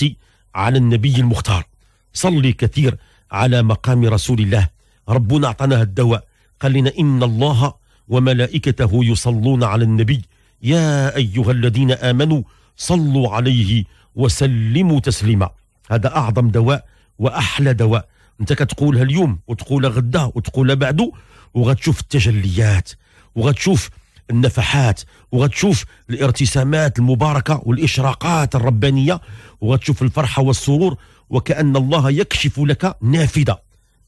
على النبي المختار صلي كثير على مقام رسول الله ربنا اعطانا الدواء قال لنا ان الله وملائكته يصلون على النبي يا أيها الذين آمنوا صلوا عليه وسلموا تسليما هذا أعظم دواء وأحلى دواء أنت كتقولها اليوم وتقولها غدا وتقولها بعده وغتشوف التجليات وغتشوف النفحات وغتشوف الارتسامات المباركة والإشراقات الربانية وغتشوف الفرحة والسرور وكأن الله يكشف لك نافذة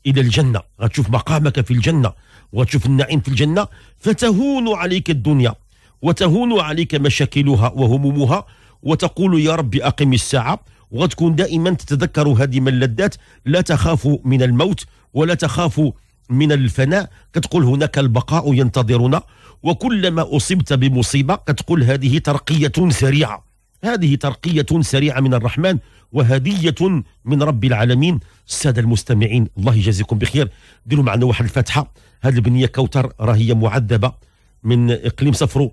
إلى الجنة غتشوف مقامك في الجنة وغتشوف النعيم في الجنة فتهون عليك الدنيا وتهون عليك مشاكلها وهمومها وتقول يا رب أقم الساعة وتكون دائما تتذكر هذه اللذات لا تخاف من الموت ولا تخاف من الفناء كتقول هناك البقاء ينتظرنا وكلما أصبت بمصيبة كتقول هذه ترقية سريعة هذه ترقية سريعة من الرحمن وهدية من رب العالمين السادة المستمعين الله يجازيكم بخير ديروا معنا واحد الفاتحة هذه البنية كوثر راهي معذبة من إقليم صفرو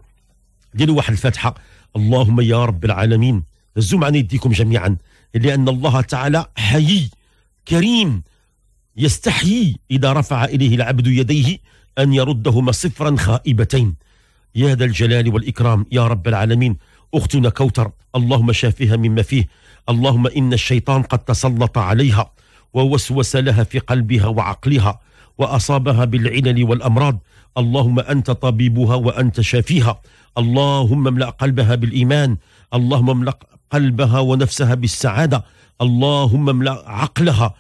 ديروا واحد الفاتحه اللهم يا رب العالمين هزوا معنا يديكم جميعا لان الله تعالى حي كريم يستحيي اذا رفع اليه العبد يديه ان يردهما صفرا خائبتين يا ذا الجلال والاكرام يا رب العالمين اختنا كوثر اللهم شافيها مما فيه اللهم ان الشيطان قد تسلط عليها ووسوس لها في قلبها وعقلها واصابها بالعلل والامراض اللهم أنت طبيبها وأنت شافيها اللهم املأ قلبها بالإيمان اللهم املأ قلبها ونفسها بالسعادة اللهم املأ عقلها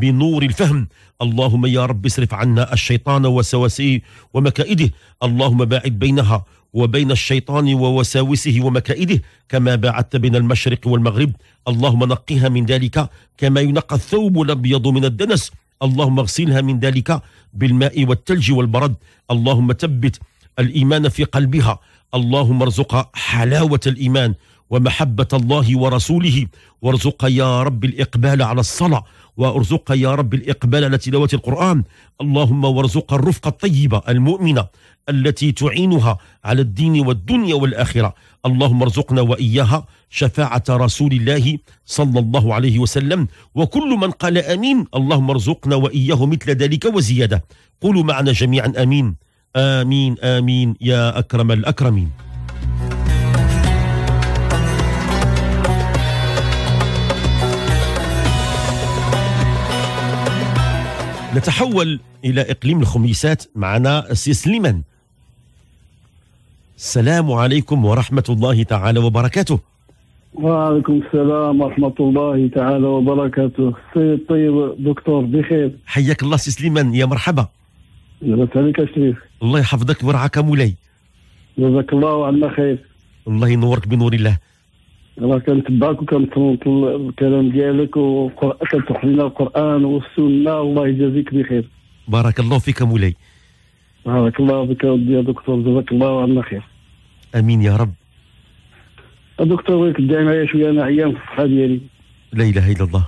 بنور الفهم اللهم يا رب اصرف عنا الشيطان وسوسه ومكائده اللهم باعد بينها وبين الشيطان ووساوسه ومكائده كما باعدت بين المشرق والمغرب اللهم نقها من ذلك كما ينقى الثوب الابيض من الدنس اللهم اغسلها من ذلك بالماء والثلج والبرد اللهم ثبت الإيمان في قلبها اللهم ارزق حلاوة الإيمان ومحبة الله ورسوله وارزق يا رب الإقبال على الصلاة وارزق يا رب الإقبال على تلاوة القرآن اللهم وارزق الرفقة الطيبة المؤمنة التي تعينها على الدين والدنيا والآخرة اللهم ارزقنا وإياها شفاعة رسول الله صلى الله عليه وسلم وكل من قال أمين اللهم ارزقنا وإياه مثل ذلك وزيادة قولوا معنا جميعا أمين آمين آمين يا أكرم الأكرمين نتحول إلى إقليم الخميسات معنا سليمان السلام عليكم ورحمة الله تعالى وبركاته وعليكم السلام ورحمة الله تعالى وبركاته سيد طيب دكتور بخير حياك الله سي سليمان يا مرحبا لاباس عليك شريف الله يحفظك ويرعاك مولاي جزاك الله عنا خير الله ينورك بنور الله راه كنتبعك وكنتصنت الكلام ديالك وكتخرج لنا القران والسنه الله يجازيك بخير بارك الله فيك مولاي بارك الله بك ودي يا دكتور جزاك الله عنا خير امين يا رب الدكتور ولك دعي معايا شويه انا عيان في الصحه ديالي لا اله الا الله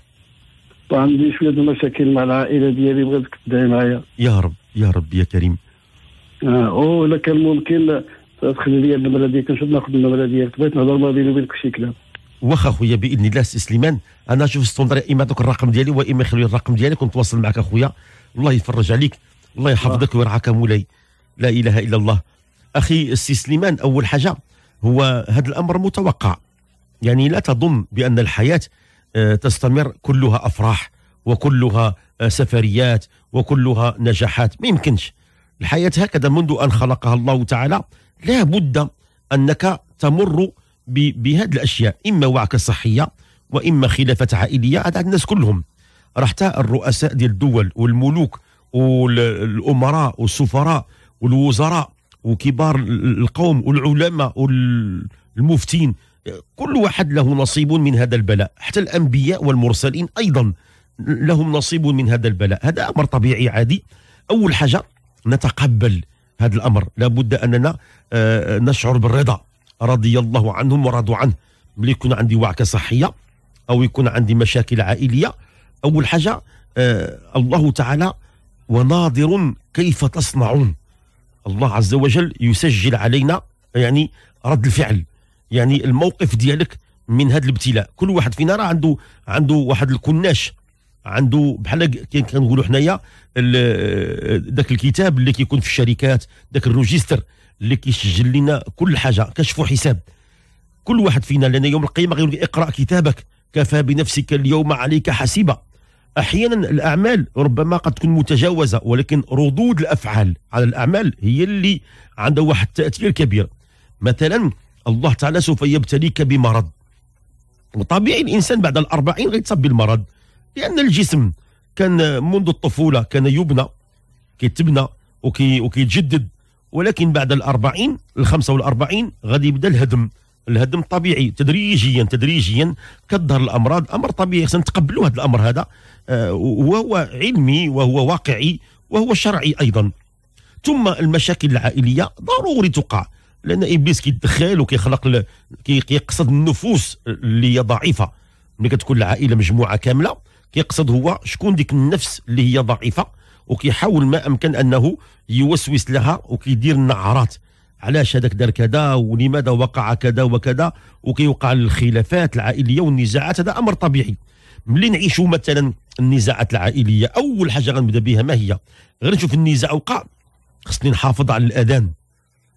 وعندي شويه المشاكل مع العائله ديالي بغيتك تدعي معايا يا رب يا رب يا كريم اه او كان ممكن تخلي لي النمره ديالك نشوف ناخذ النمره ديالك بغيت نهضر ما بيني وبينك شي كلام واخا خويا باذن الله سي سليمان انا نشوف السطوندر اما دوك الرقم ديالي واما يخلي الرقم ديالك ونتواصل معك اخويا الله يفرج عليك الله يحفظك ويرعاك مولاي لا اله الا الله اخي السي سليمان اول حاجه هو هذا الامر متوقع يعني لا تظن بان الحياه آه، تستمر كلها افراح وكلها آه، سفريات وكلها نجاحات ما يمكنش الحياه هكذا منذ ان خلقها الله تعالى لا بد انك تمر بهذه الاشياء اما وعكه صحيه واما خلافات عائليه هذا عند الناس كلهم راه حتى الرؤساء ديال الدول والملوك والامراء والسفراء والوزراء وكبار القوم والعلماء والمفتين كل واحد له نصيب من هذا البلاء حتى الانبياء والمرسلين ايضا لهم نصيب من هذا البلاء هذا امر طبيعي عادي اول حاجه نتقبل هذا الامر لابد اننا آه، نشعر بالرضا رضي الله عنهم ورضوا عنه ملي يكون عندي وعكه صحيه او يكون عندي مشاكل عائليه اول حاجه آه، الله تعالى وناظر كيف تصنعون الله عز وجل يسجل علينا يعني رد الفعل يعني الموقف ديالك من هذا الابتلاء كل واحد فينا راه عنده عنده واحد الكناش عنده بحال كنقولوا حنايا ذاك الكتاب اللي كيكون في الشركات ذاك الروجيستر اللي كيسجل لنا كل حاجه كشفوا حساب كل واحد فينا لان يوم القيامه غير اقرا كتابك كفى بنفسك اليوم عليك حسيبه احيانا الاعمال ربما قد تكون متجاوزه ولكن ردود الافعال على الاعمال هي اللي عندها واحد التاثير كبير مثلا الله تعالى سوف يبتليك بمرض وطبيعي الانسان بعد الأربعين غيتصاب بالمرض لان الجسم كان منذ الطفوله كان يبنى كيتبنى وكيتجدد ولكن بعد الأربعين الخمسة والأربعين غادي يبدا الهدم الهدم طبيعي تدريجيا تدريجيا كظهر الامراض امر طبيعي خصنا نتقبلوا هذا الامر هذا آه، وهو علمي وهو واقعي وهو شرعي ايضا ثم المشاكل العائليه ضروري تقع لان ابليس كيتدخل وكيخلق كيقصد النفوس اللي هي ضعيفه ملي كتكون العائله مجموعه كامله كيقصد هو شكون ديك النفس اللي هي ضعيفه وكيحاول ما امكن انه يوسوس لها وكيدير النعرات علاش هذاك دار كذا ولماذا وقع كذا وكذا وكيوقع الخلافات العائليه والنزاعات هذا امر طبيعي ملي نعيشوا مثلا النزاعات العائليه اول حاجه غنبدا بها ما هي غير نشوف النزاع وقع خصني نحافظ على الاذان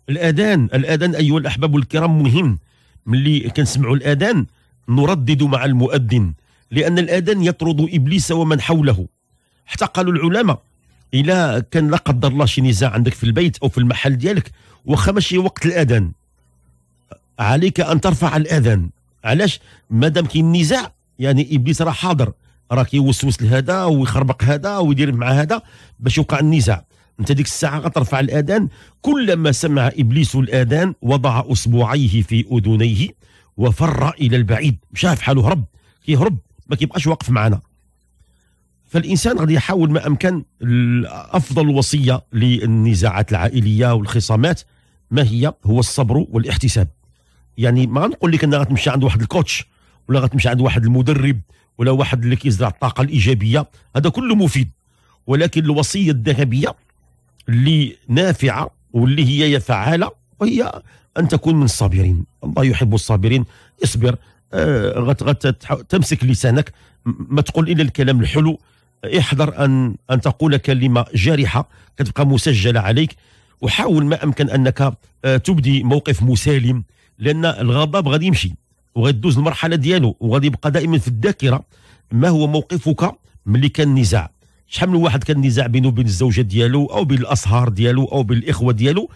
الاذان الاذان ايها الاحباب الكرام مهم ملي كنسمعوا الاذان نردد مع المؤذن لان الاذان يطرد ابليس ومن حوله حتى قالوا العلماء الا كان لا قدر الله شي نزاع عندك في البيت او في المحل ديالك واخا ماشي وقت الاذان عليك ان ترفع الاذان علاش مادام كاين نزاع يعني ابليس راه حاضر راه كيوسوس لهذا ويخربق هذا ويدير مع هذا باش يوقع النزاع انت ديك الساعه غترفع الاذان كلما سمع ابليس الاذان وضع اصبعيه في اذنيه وفر الى البعيد مشى في حاله هرب كيهرب ما كيبقاش واقف معنا فالانسان غادي يحاول ما امكن افضل وصيه للنزاعات العائليه والخصامات ما هي هو الصبر والاحتساب يعني ما غنقول لك انها غتمشي عند واحد الكوتش ولا غتمشي عند واحد المدرب ولا واحد اللي كيزرع الطاقه الايجابيه هذا كله مفيد ولكن الوصيه الذهبيه اللي نافعه واللي هي فعاله وهي ان تكون من الصابرين الله يحب الصابرين اصبر آه غت غت تمسك لسانك ما تقول الا الكلام الحلو احذر ان ان تقول كلمه جارحه كتبقى مسجله عليك وحاول ما امكن انك آه، تبدي موقف مسالم لان الغضب غادي يمشي وغادوز المرحله ديالو وغادي يبقى دائما في الذاكره ما هو موقفك ملي كان نزاع شحال من واحد كان نزاع بينه وبين الزوجه ديالو او بين الاصهار ديالو او بين الاخوه ديالو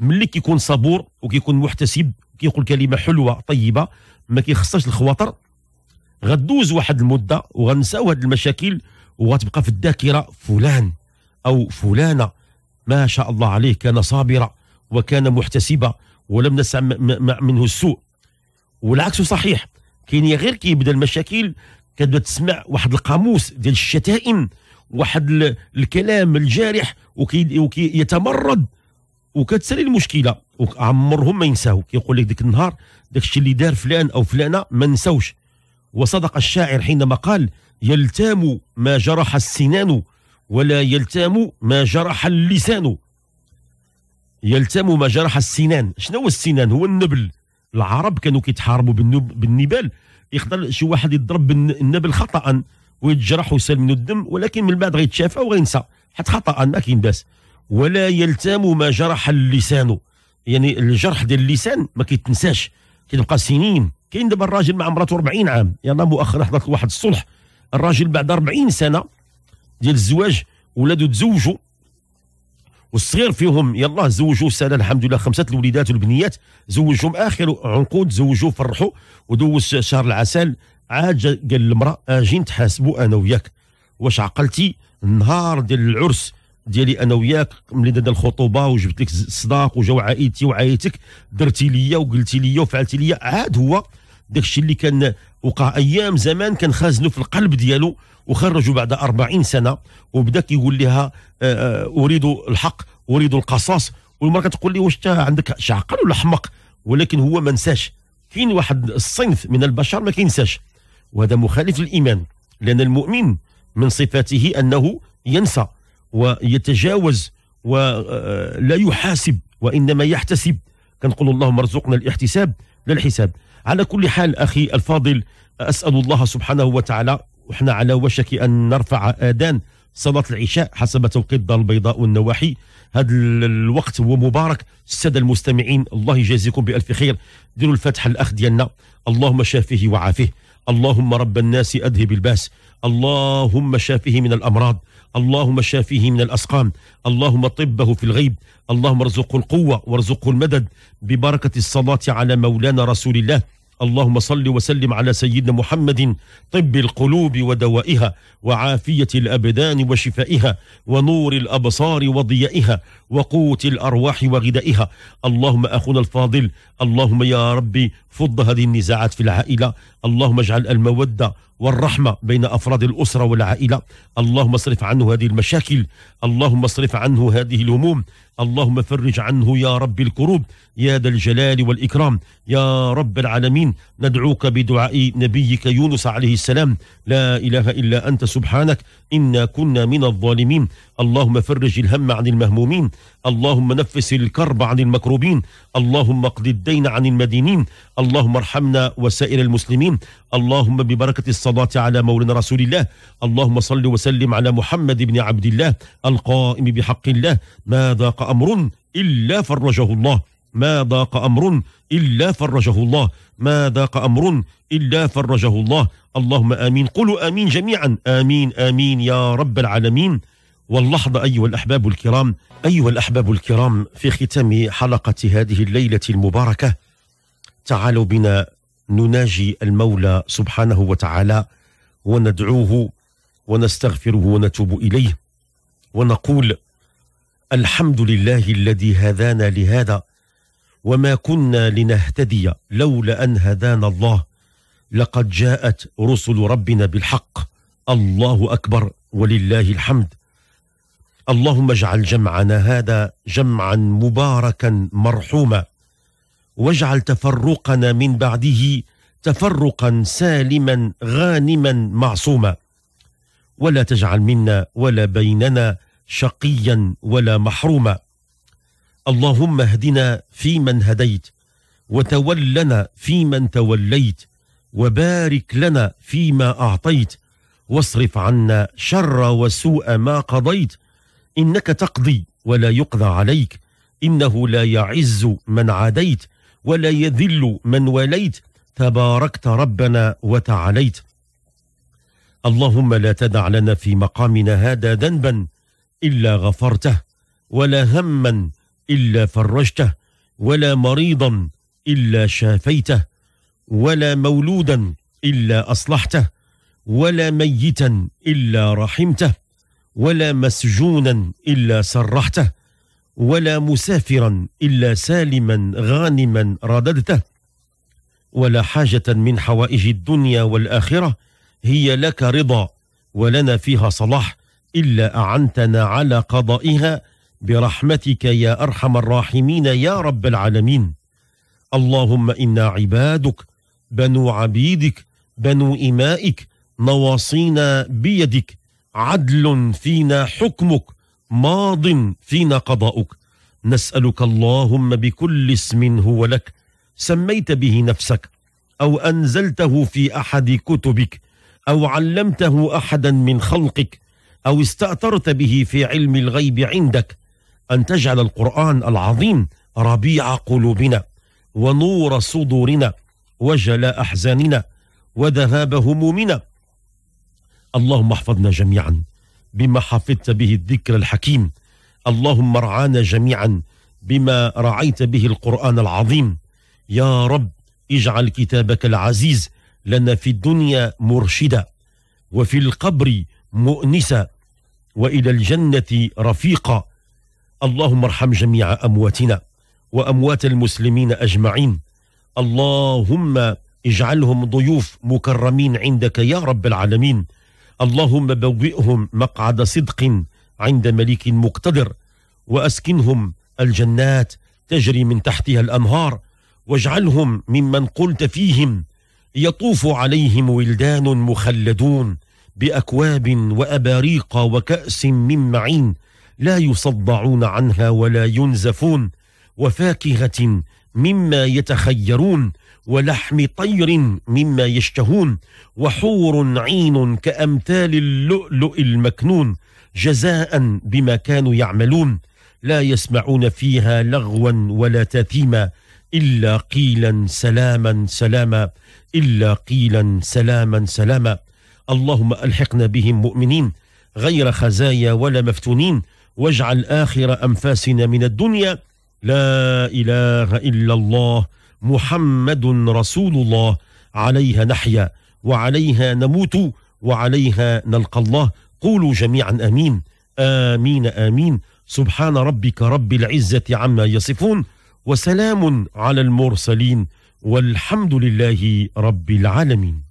ملي كيكون صبور وكيكون محتسب كيقول كلمه حلوه طيبه ما كيخصش الخواطر غدوز واحد المده وغنساو هاد المشاكل وغتبقى في الذاكره فلان او فلانه ما شاء الله عليه كان صابرا وكان محتسبا ولم نسع منه السوء والعكس صحيح كاين غير كيبدا المشاكل كتبدا تسمع واحد القاموس ديال الشتائم واحد الكلام الجارح وكيتمرد وكتسالي المشكله وعمرهم ما ينساو كيقول لك ذاك النهار داك الشيء اللي دار فلان او فلانه ما نساوش وصدق الشاعر حينما قال يلتام ما جرح السنان ولا يلتام ما جرح اللسان يلتام ما جرح السنان شنو هو السنان هو النبل العرب كانوا كيتحاربوا بالنبال يقدر شي واحد يضرب بالنبل خطا ويتجرح ويسال منه الدم ولكن من بعد غيتشافى وغينسى حيت خطا ما كاين باس ولا يلتام ما جرح اللسان يعني الجرح ديال اللسان ما كيتنساش كيبقى سنين كاين دابا الراجل مع مراته 40 عام يلا مؤخرا حضرت واحد الصلح الراجل بعد 40 سنه ديال الزواج ولادو تزوجوا والصغير فيهم يلا زوجوا سنه الحمد لله خمسه الوليدات والبنيات زوجهم اخر عنقود زوجوا فرحوا ودوز شهر العسل عاد قال للمراه اجي نتحاسبوا انا وياك واش عقلتي النهار ديال العرس ديالي انا وياك ملي دا الخطوبه وجبت لك الصداق وجاو عائلتي وعائلتك درتي ليا وقلتي ليا وفعلتي ليا عاد هو داك الشيء اللي كان وقع ايام زمان كان خازنه في القلب ديالو وخرجوا بعد 40 سنه وبدا كيقول لها آه، آه، اريد الحق اريد القصاص والمراه كتقول لي واش عندك شعقل ولا حمق ولكن هو ما نساش كاين واحد الصنف من البشر ما كينساش وهذا مخالف للايمان لان المؤمن من صفاته انه ينسى ويتجاوز ولا آه، يحاسب وانما يحتسب كنقول اللهم ارزقنا الاحتساب لا الحساب على كل حال أخي الفاضل أسأل الله سبحانه وتعالى وإحنا على وشك أن نرفع آذان صلاة العشاء حسب توقيت دار البيضاء والنواحي هذا الوقت هو مبارك السادة المستمعين الله يجازيكم بألف خير ديروا الفتح الأخ ديالنا اللهم شافيه وعافيه اللهم رب الناس أذهب الباس اللهم شافيه من الأمراض اللهم شافيه من الأسقام اللهم طبه في الغيب اللهم ارزقه القوة وارزقه المدد ببركة الصلاة على مولانا رسول الله اللهم صل وسلم على سيدنا محمد طب القلوب ودوائها وعافية الأبدان وشفائها ونور الأبصار وضيائها وقوت الأرواح وغذائها اللهم أخونا الفاضل اللهم يا ربي فض هذه النزاعات في العائلة اللهم اجعل المودة والرحمة بين أفراد الأسرة والعائلة اللهم اصرف عنه هذه المشاكل اللهم اصرف عنه هذه الهموم اللهم فرج عنه يا رب الكروب يا ذا الجلال والإكرام يا رب العالمين ندعوك بدعاء نبيك يونس عليه السلام لا إله إلا أنت سبحانك إنا كنا من الظالمين اللهم فرج الهم عن المهمومين اللهم نفس الكرب عن المكروبين اللهم اقض الدين عن المدينين اللهم ارحمنا وسائر المسلمين اللهم ببركة الصلاة على مولانا رسول الله اللهم صل وسلم على محمد بن عبد الله القائم بحق الله ما ذاق أمر إلا فرجه الله ما ضاق أمر إلا فرجه الله ما ضاق أمر إلا فرجه الله اللهم آمين قلوا آمين جميعا آمين آمين يا رب العالمين واللحظة أيها الأحباب الكرام أيها الأحباب الكرام في ختام حلقة هذه الليلة المباركة تعالوا بنا نناجي المولى سبحانه وتعالى وندعوه ونستغفره ونتوب إليه ونقول الحمد لله الذي هدانا لهذا وما كنا لنهتدي لولا أن هدانا الله لقد جاءت رسل ربنا بالحق الله أكبر ولله الحمد اللهم اجعل جمعنا هذا جمعا مباركا مرحوما واجعل تفرقنا من بعده تفرقا سالما غانما معصوما ولا تجعل منا ولا بيننا شقيا ولا محروما اللهم اهدنا فيمن هديت وتولنا فيمن توليت وبارك لنا فيما اعطيت واصرف عنا شر وسوء ما قضيت إنك تقضي ولا يقضى عليك إنه لا يعز من عاديت ولا يذل من واليت تباركت ربنا وتعاليت اللهم لا تدع لنا في مقامنا هذا ذنبا إلا غفرته ولا هما إلا فرجته ولا مريضا إلا شافيته ولا مولودا إلا أصلحته ولا ميتا إلا رحمته ولا مسجونا الا سرحته ولا مسافرا الا سالما غانما رددته ولا حاجه من حوائج الدنيا والاخره هي لك رضا ولنا فيها صلاح الا اعنتنا على قضائها برحمتك يا ارحم الراحمين يا رب العالمين اللهم انا عبادك بنو عبيدك بنو امائك نواصينا بيدك عدل فينا حكمك ماض فينا قضاؤك نسألك اللهم بكل اسم هو لك سميت به نفسك أو أنزلته في أحد كتبك أو علمته أحدا من خلقك أو استأثرت به في علم الغيب عندك أن تجعل القرآن العظيم ربيع قلوبنا ونور صدورنا وجلاء أحزاننا وذهاب همومنا اللهم احفظنا جميعا بما حفظت به الذكر الحكيم اللهم ارعانا جميعا بما رعيت به القرآن العظيم يا رب اجعل كتابك العزيز لنا في الدنيا مرشدا وفي القبر مؤنسا وإلى الجنة رفيقا اللهم ارحم جميع أمواتنا وأموات المسلمين أجمعين اللهم اجعلهم ضيوف مكرمين عندك يا رب العالمين اللهم بوئهم مقعد صدق عند مليك مقتدر واسكنهم الجنات تجري من تحتها الانهار واجعلهم ممن قلت فيهم يطوف عليهم ولدان مخلدون باكواب واباريق وكاس من معين لا يصدعون عنها ولا ينزفون وفاكهه مما يتخيرون ولحم طير مما يشتهون وحور عين كأمثال اللؤلؤ المكنون جزاء بما كانوا يعملون لا يسمعون فيها لغوا ولا تثيما إلا قيلا سلاما سلاما إلا قيلا سلاما سلاما اللهم ألحقنا بهم مؤمنين غير خزايا ولا مفتونين واجعل آخر أنفاسنا من الدنيا لا إله إلا الله محمد رسول الله عليها نحيا وعليها نموت وعليها نلقى الله قولوا جميعا امين امين امين سبحان ربك رب العزه عما يصفون وسلام على المرسلين والحمد لله رب العالمين